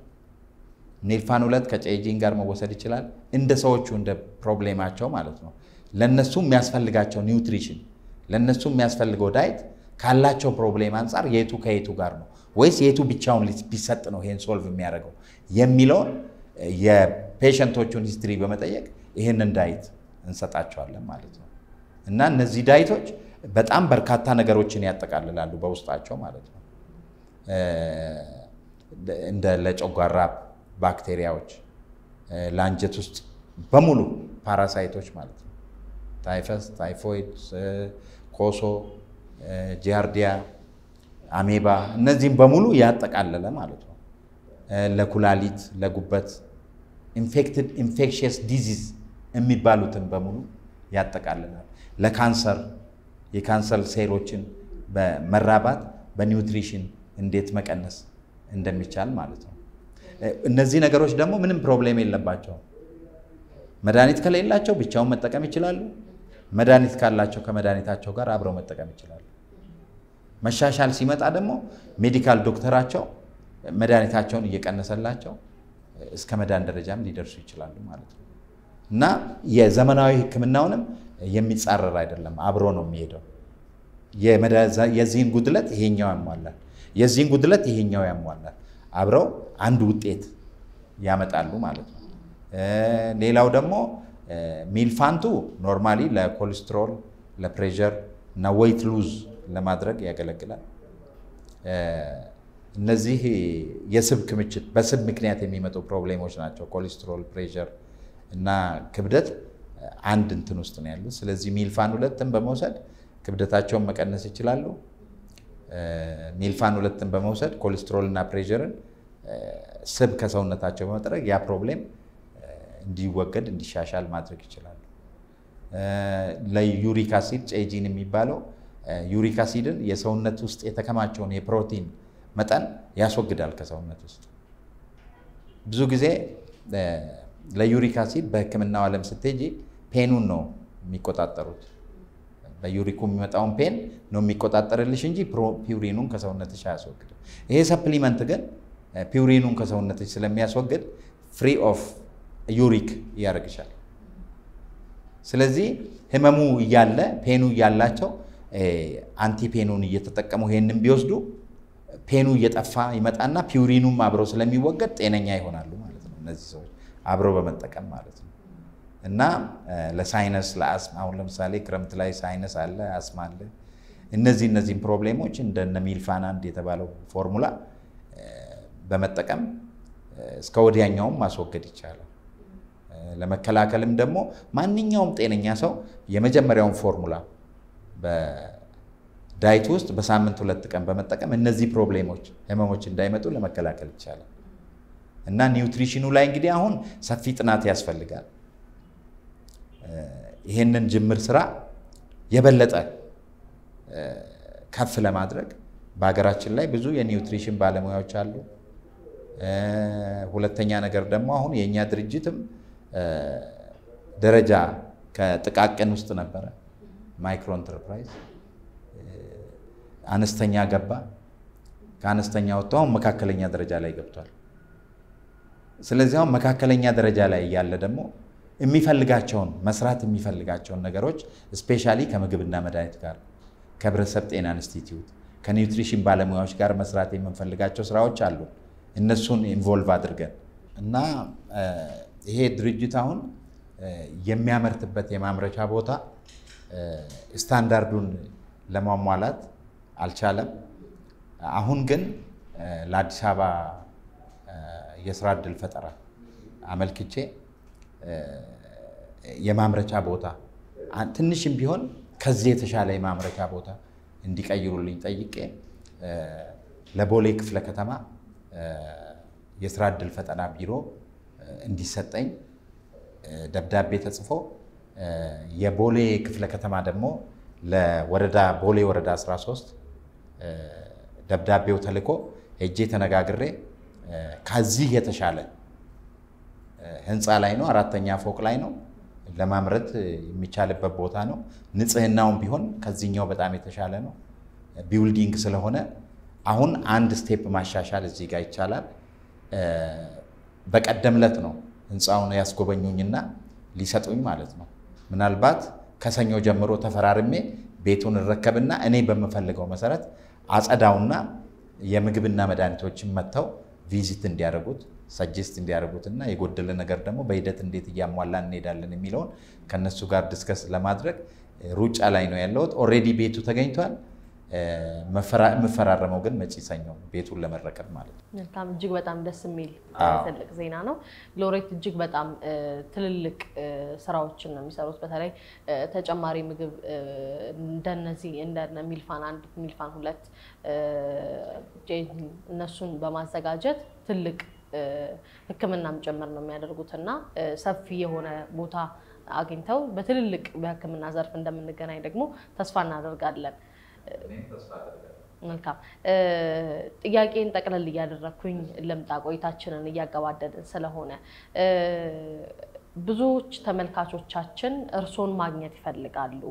ሚልፋን ሁለት ከጨይጂን ጋር መወሰድ ይችላል። እንደ ሰዎቹ እንደ ፕሮብሌማቸው ማለት ነው። ለነሱ የሚያስፈልጋቸው ኒውትሪሽን፣ ለነሱ የሚያስፈልገው ዳይት ካላቸው ፕሮብሌም አንጻር የቱ ከየቱ ጋር ነው ወይስ የቱ ብቻውን ቢሰጥ ነው ይሄን ሶልቭ የሚያደርገው የሚለውን የፔሸንቶቹን ሂስትሪ በመጠየቅ ይህንን ዳይት እንሰጣቸዋለን ማለት ነው። እና እነዚህ ዳይቶች በጣም በርካታ ነገሮችን ያጠቃልላሉ በውስጣቸው ማለት ነው። እንደ ለጨጓራ ባክቴሪያዎች፣ ለአንጀት ውስጥ በሙሉ ፓራሳይቶች ማለት ነው። ታይፈስ፣ ታይፎይድ፣ ኮሶ፣ ጂያርዲያ፣ አሜባ እነዚህም በሙሉ ያጠቃለለ ማለት ነው። ለኩላሊት፣ ለጉበት ኢንፌክትድ ኢንፌክሽየስ ዲዚዝ የሚባሉትን በሙሉ ያጠቃልላል። ለካንሰር የካንሰር ሴሎችን በመራባት በኒውትሪሽን እንዴት መቀነስ እንደሚቻል ማለት ነው። እነዚህ ነገሮች ደግሞ ምንም ፕሮብሌም የለባቸውም። መድኃኒት ከሌላቸው ብቻውን መጠቀም ይችላሉ። መድኃኒት ካላቸው ከመድኃኒታቸው ጋር አብረው መጠቀም ይችላሉ። መሻሻል ሲመጣ ደግሞ ሜዲካል ዶክተራቸው መድኃኒታቸውን እየቀነሰላቸው እስከ መዳን ደረጃም ሊደርሱ ይችላሉ ማለት ነው እና የዘመናዊ ሕክምናውንም የሚጻረር አይደለም፣ አብሮ ነው የሚሄደው። የዚህን ጉድለት ይሄኛው ያሟላል፣ የዚህን ጉድለት ይሄኛው ያሟላል። አብረው አንድ ውጤት ያመጣሉ ማለት ነው። ሌላው ደግሞ ሚልፋንቱ ኖርማሊ ለኮሌስትሮል፣ ለፕሬዠር እና ዌይት ሉዝ ለማድረግ ያገለግላል። እነዚህ የስብ ክምችት በስብ ምክንያት የሚመጡ ፕሮብሌሞች ናቸው። ኮሌስትሮል፣ ፕሬዠር እና ክብደት አንድ እንትን ውስጥ ነው ያሉት። ስለዚህ ሚልፋን ሁለትን በመውሰድ ክብደታቸውን መቀነስ ይችላሉ። ሚልፋን ሁለትን በመውሰድ ኮሌስትሮል እና ፕሬርን ስብ ከሰውነታቸው በመጥረግ ያ ፕሮብሌም እንዲወገድ እንዲሻሻል ማድረግ ይችላሉ። ለዩሪክ አሲድ ጬጂን የሚባለው ዩሪክ አሲድን የሰውነት ውስጥ የተከማቸውን የፕሮቲን መጠን ያስወግዳል ከሰውነት ውስጥ። ብዙ ጊዜ ለዩሪክ አሲድ በሕክምናው ዓለም ስትሄጂ ፔኑን ነው የሚቆጣጠሩት። በዩሪኩ የሚመጣውን ፔን ነው የሚቆጣጠርልሽ እንጂ ፒውሪኑን ከሰውነትሽ አያስወግድም። ይሄ ሰፕሊመንት ግን ፒውሪኑን ከሰውነትሽ ስለሚያስወግድ ፍሪ ኦፍ ዩሪክ ያደርግሻል። ስለዚህ ህመሙ እያለ ፔኑ እያላቸው አንቲ ፔኑን እየተጠቀሙ ይሄንን ቢወስዱ ፔኑ እየጠፋ ይመጣና ፒውሪኑም አብረው ስለሚወገድ ጤነኛ ይሆናሉ ማለት ነው። እነዚህ ሰዎች አብረው በመጠቀም ማለት ነው። እና ለሳይነስ ለአስማ አሁን ለምሳሌ ክረምት ላይ ሳይነስ አለ፣ አስማ አለ። እነዚህ እነዚህም ፕሮብሌሞች እንደነ ሚልፋን አንድ የተባለው ፎርሙላ በመጠቀም እስከ ወዲያኛውም ማስወገድ ይቻላል። ለመከላከልም ደግሞ ማንኛውም ጤነኛ ሰው የመጀመሪያውን ፎርሙላ በዳይት ውስጥ በሳምንት ሁለት ቀን በመጠቀም እነዚህ ፕሮብሌሞች ህመሞች እንዳይመጡ ለመከላከል ይቻላል እና ኒውትሪሽኑ ላይ እንግዲህ አሁን ሰፊ ጥናት ያስፈልጋል። ይሄንን ጅምር ስራ የበለጠ ከፍ ለማድረግ በሀገራችን ላይ ብዙ የኒውትሪሽን ባለሙያዎች አሉ። ሁለተኛ ነገር ደግሞ አሁን የእኛ ድርጅትም ደረጃ ከጥቃቅን ውስጥ ነበረ፣ ማይክሮ ኢንተርፕራይዝ አነስተኛ ገባ፣ ከአነስተኛ ወጥቶ አሁን መካከለኛ ደረጃ ላይ ገብቷል። ስለዚህ አሁን መካከለኛ ደረጃ ላይ እያለ ደግሞ የሚፈልጋቸውን መስራት የሚፈልጋቸውን ነገሮች ስፔሻሊ ከምግብና መድኃኒት ጋር ከህብረተሰብ ጤና ኢንስቲትዩት ከኒውትሪሽን ባለሙያዎች ጋር መስራት የምንፈልጋቸው ስራዎች አሉ። እነሱን ኢንቮልቭ አድርገን እና ይሄ ድርጅት አሁን የሚያመርትበት የማምረቻ ቦታ ስታንዳርዱን ለማሟላት አልቻለም። አሁን ግን ለአዲስ አበባ የስራ እድል ፈጠራ አመልክቼ የማምረቻ ቦታ ትንሽም ቢሆን ከዚህ የተሻለ የማምረቻ ቦታ እንዲቀይሩልኝ ጠይቄ ለቦሌ ክፍለ ከተማ የስራ እድል ፈጠና ቢሮ እንዲሰጠኝ ደብዳቤ ተጽፎ የቦሌ ክፍለ ከተማ ደግሞ ለወረዳ ቦሌ ወረዳ 13 ደብዳቤው ተልኮ እጄ ተነጋግሬ ከዚህ የተሻለ ህንፃ ላይ ነው፣ አራተኛ ፎቅ ላይ ነው። ለማምረት የሚቻልበት ቦታ ነው። ንጽህናውም ቢሆን ከዚህኛው በጣም የተሻለ ነው። ቢውልዲንግ ስለሆነ አሁን አንድ ስቴፕ ማሻሻል እዚህ ጋር ይቻላል። በቀደምለት ነው ህንፃውን ያስጎበኙኝና ሊሰጡኝ ማለት ነው። ምናልባት ከሰኞ ጀምሮ ተፈራርሜ ቤቱን እረከብና እኔ በምፈልገው መሰረት አጸዳውና የምግብና መድኃኒቶችን መጥተው ቪዚት እንዲያደርጉት ሰጀስት እንዲያደርጉት እና የጎደለ ነገር ደግሞ በሂደት እንዴት እያሟላን እንሄዳለን የሚለውን ከነሱ ጋር ዲስከስ ለማድረግ ሩጫ ላይ ነው ያለሁት። ኦልሬዲ ቤቱ ተገኝቷል። የምፈራረመው ግን መጪ ሰኞ ቤቱን ለመረከብ ማለት ነው። መልካም፣ እጅግ በጣም ደስ የሚል ትልቅ ዜና ነው። ሎሬት እጅግ በጣም ትልልቅ ስራዎችን ነው የሚሰሩት። በተለይ ተጨማሪ ምግብ እንደነዚህ እንደነ ሚልፋን አንድ፣ ሚልፋን ሁለት እነሱን በማዘጋጀት ትልቅ ሕክምናም ጭምር ነው የሚያደርጉት እና ሰፊ የሆነ ቦታ አግኝተው በትልልቅ በሕክምና ዘርፍ እንደምንገናኝ ደግሞ ተስፋ እናደርጋለን። መልካም ጥያቄን ጠቅለል እያደረግኩኝ ልምጣ። ቆይታችንን እያገባደድን ስለሆነ ብዙዎች ተመልካቾቻችን እርሶን ማግኘት ይፈልጋሉ።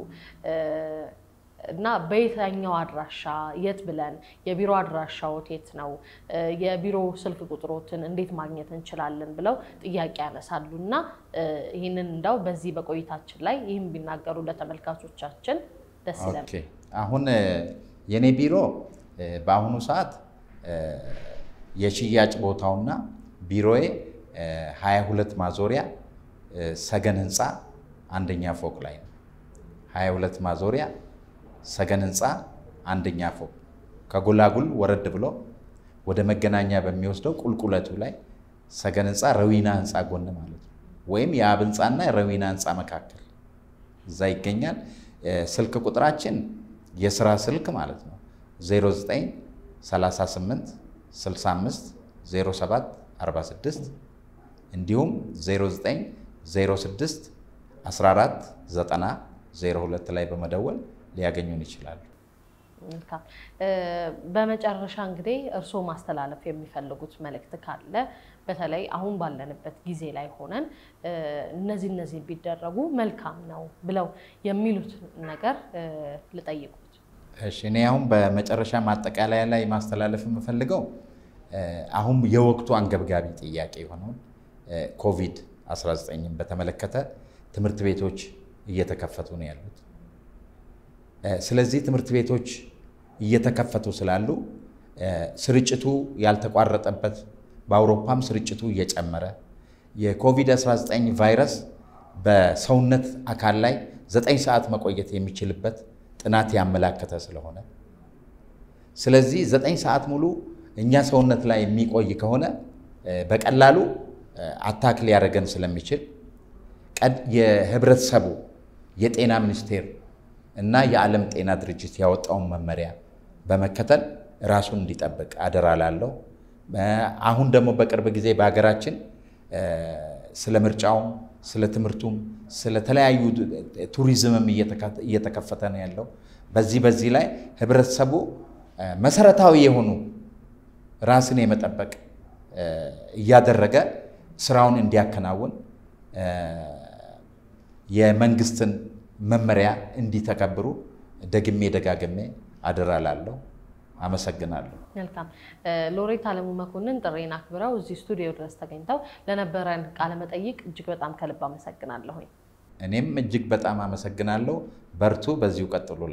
እና በየትኛው አድራሻ የት ብለን የቢሮ አድራሻዎት የት ነው የቢሮ ስልክ ቁጥሮትን እንዴት ማግኘት እንችላለን ብለው ጥያቄ ያነሳሉ እና ይህንን እንዳው በዚህ በቆይታችን ላይ ይህም ቢናገሩ ለተመልካቾቻችን ደስ ይላል። አሁን የእኔ ቢሮ በአሁኑ ሰዓት የሽያጭ ቦታውና ቢሮዬ 22 ማዞሪያ ሰገን ህንፃ አንደኛ ፎቅ ላይ ነው። 22 ማዞሪያ ሰገን ህንፃ አንደኛ ፎቅ ከጎላጉል ወረድ ብሎ ወደ መገናኛ በሚወስደው ቁልቁለቱ ላይ ሰገን ህንፃ ረዊና ህንፃ ጎን ማለት ነው። ወይም የአብ ህንፃና የረዊና ህንፃ መካከል እዛ ይገኛል። ስልክ ቁጥራችን የስራ ስልክ ማለት ነው 09 38 65 07 46 እንዲሁም 09 06 14 90 02 ላይ በመደወል ሊያገኙን ይችላሉ። በመጨረሻ እንግዲህ እርስዎ ማስተላለፍ የሚፈልጉት መልእክት ካለ በተለይ አሁን ባለንበት ጊዜ ላይ ሆነን እነዚህ እነዚህ ቢደረጉ መልካም ነው ብለው የሚሉት ነገር ልጠይቁት። እሺ፣ እኔ አሁን በመጨረሻ ማጠቃለያ ላይ ማስተላለፍ የምፈልገው አሁን የወቅቱ አንገብጋቢ ጥያቄ የሆነውን ኮቪድ 19ን በተመለከተ ትምህርት ቤቶች እየተከፈቱ ነው ያሉት ስለዚህ ትምህርት ቤቶች እየተከፈቱ ስላሉ ስርጭቱ ያልተቋረጠበት በአውሮፓም ስርጭቱ እየጨመረ የኮቪድ-19 ቫይረስ በሰውነት አካል ላይ ዘጠኝ ሰዓት መቆየት የሚችልበት ጥናት ያመላከተ ስለሆነ ስለዚህ ዘጠኝ ሰዓት ሙሉ እኛ ሰውነት ላይ የሚቆይ ከሆነ በቀላሉ አታክ ሊያደርገን ስለሚችል የህብረተሰቡ የጤና ሚኒስቴር እና የዓለም ጤና ድርጅት ያወጣውን መመሪያ በመከተል ራሱን እንዲጠብቅ አደራ ላለው። አሁን ደግሞ በቅርብ ጊዜ በሀገራችን ስለ ምርጫውም፣ ስለ ትምህርቱም፣ ስለተለያዩ ቱሪዝምም እየተከፈተ ነው ያለው። በዚህ በዚህ ላይ ህብረተሰቡ መሰረታዊ የሆኑ ራስን የመጠበቅ እያደረገ ስራውን እንዲያከናውን የመንግስትን መመሪያ እንዲተከብሩ ደግሜ ደጋግሜ አደራላለሁ። አመሰግናለሁ። መልካም ሎሬት አለሙ መኮንን ጥሬን አክብረው እዚህ ስቱዲዮ ድረስ ተገኝተው ለነበረን ቃለመጠይቅ እጅግ በጣም ከልብ አመሰግናለሁኝ። እኔም እጅግ በጣም አመሰግናለሁ። በርቱ፣ በዚሁ ቀጥሉ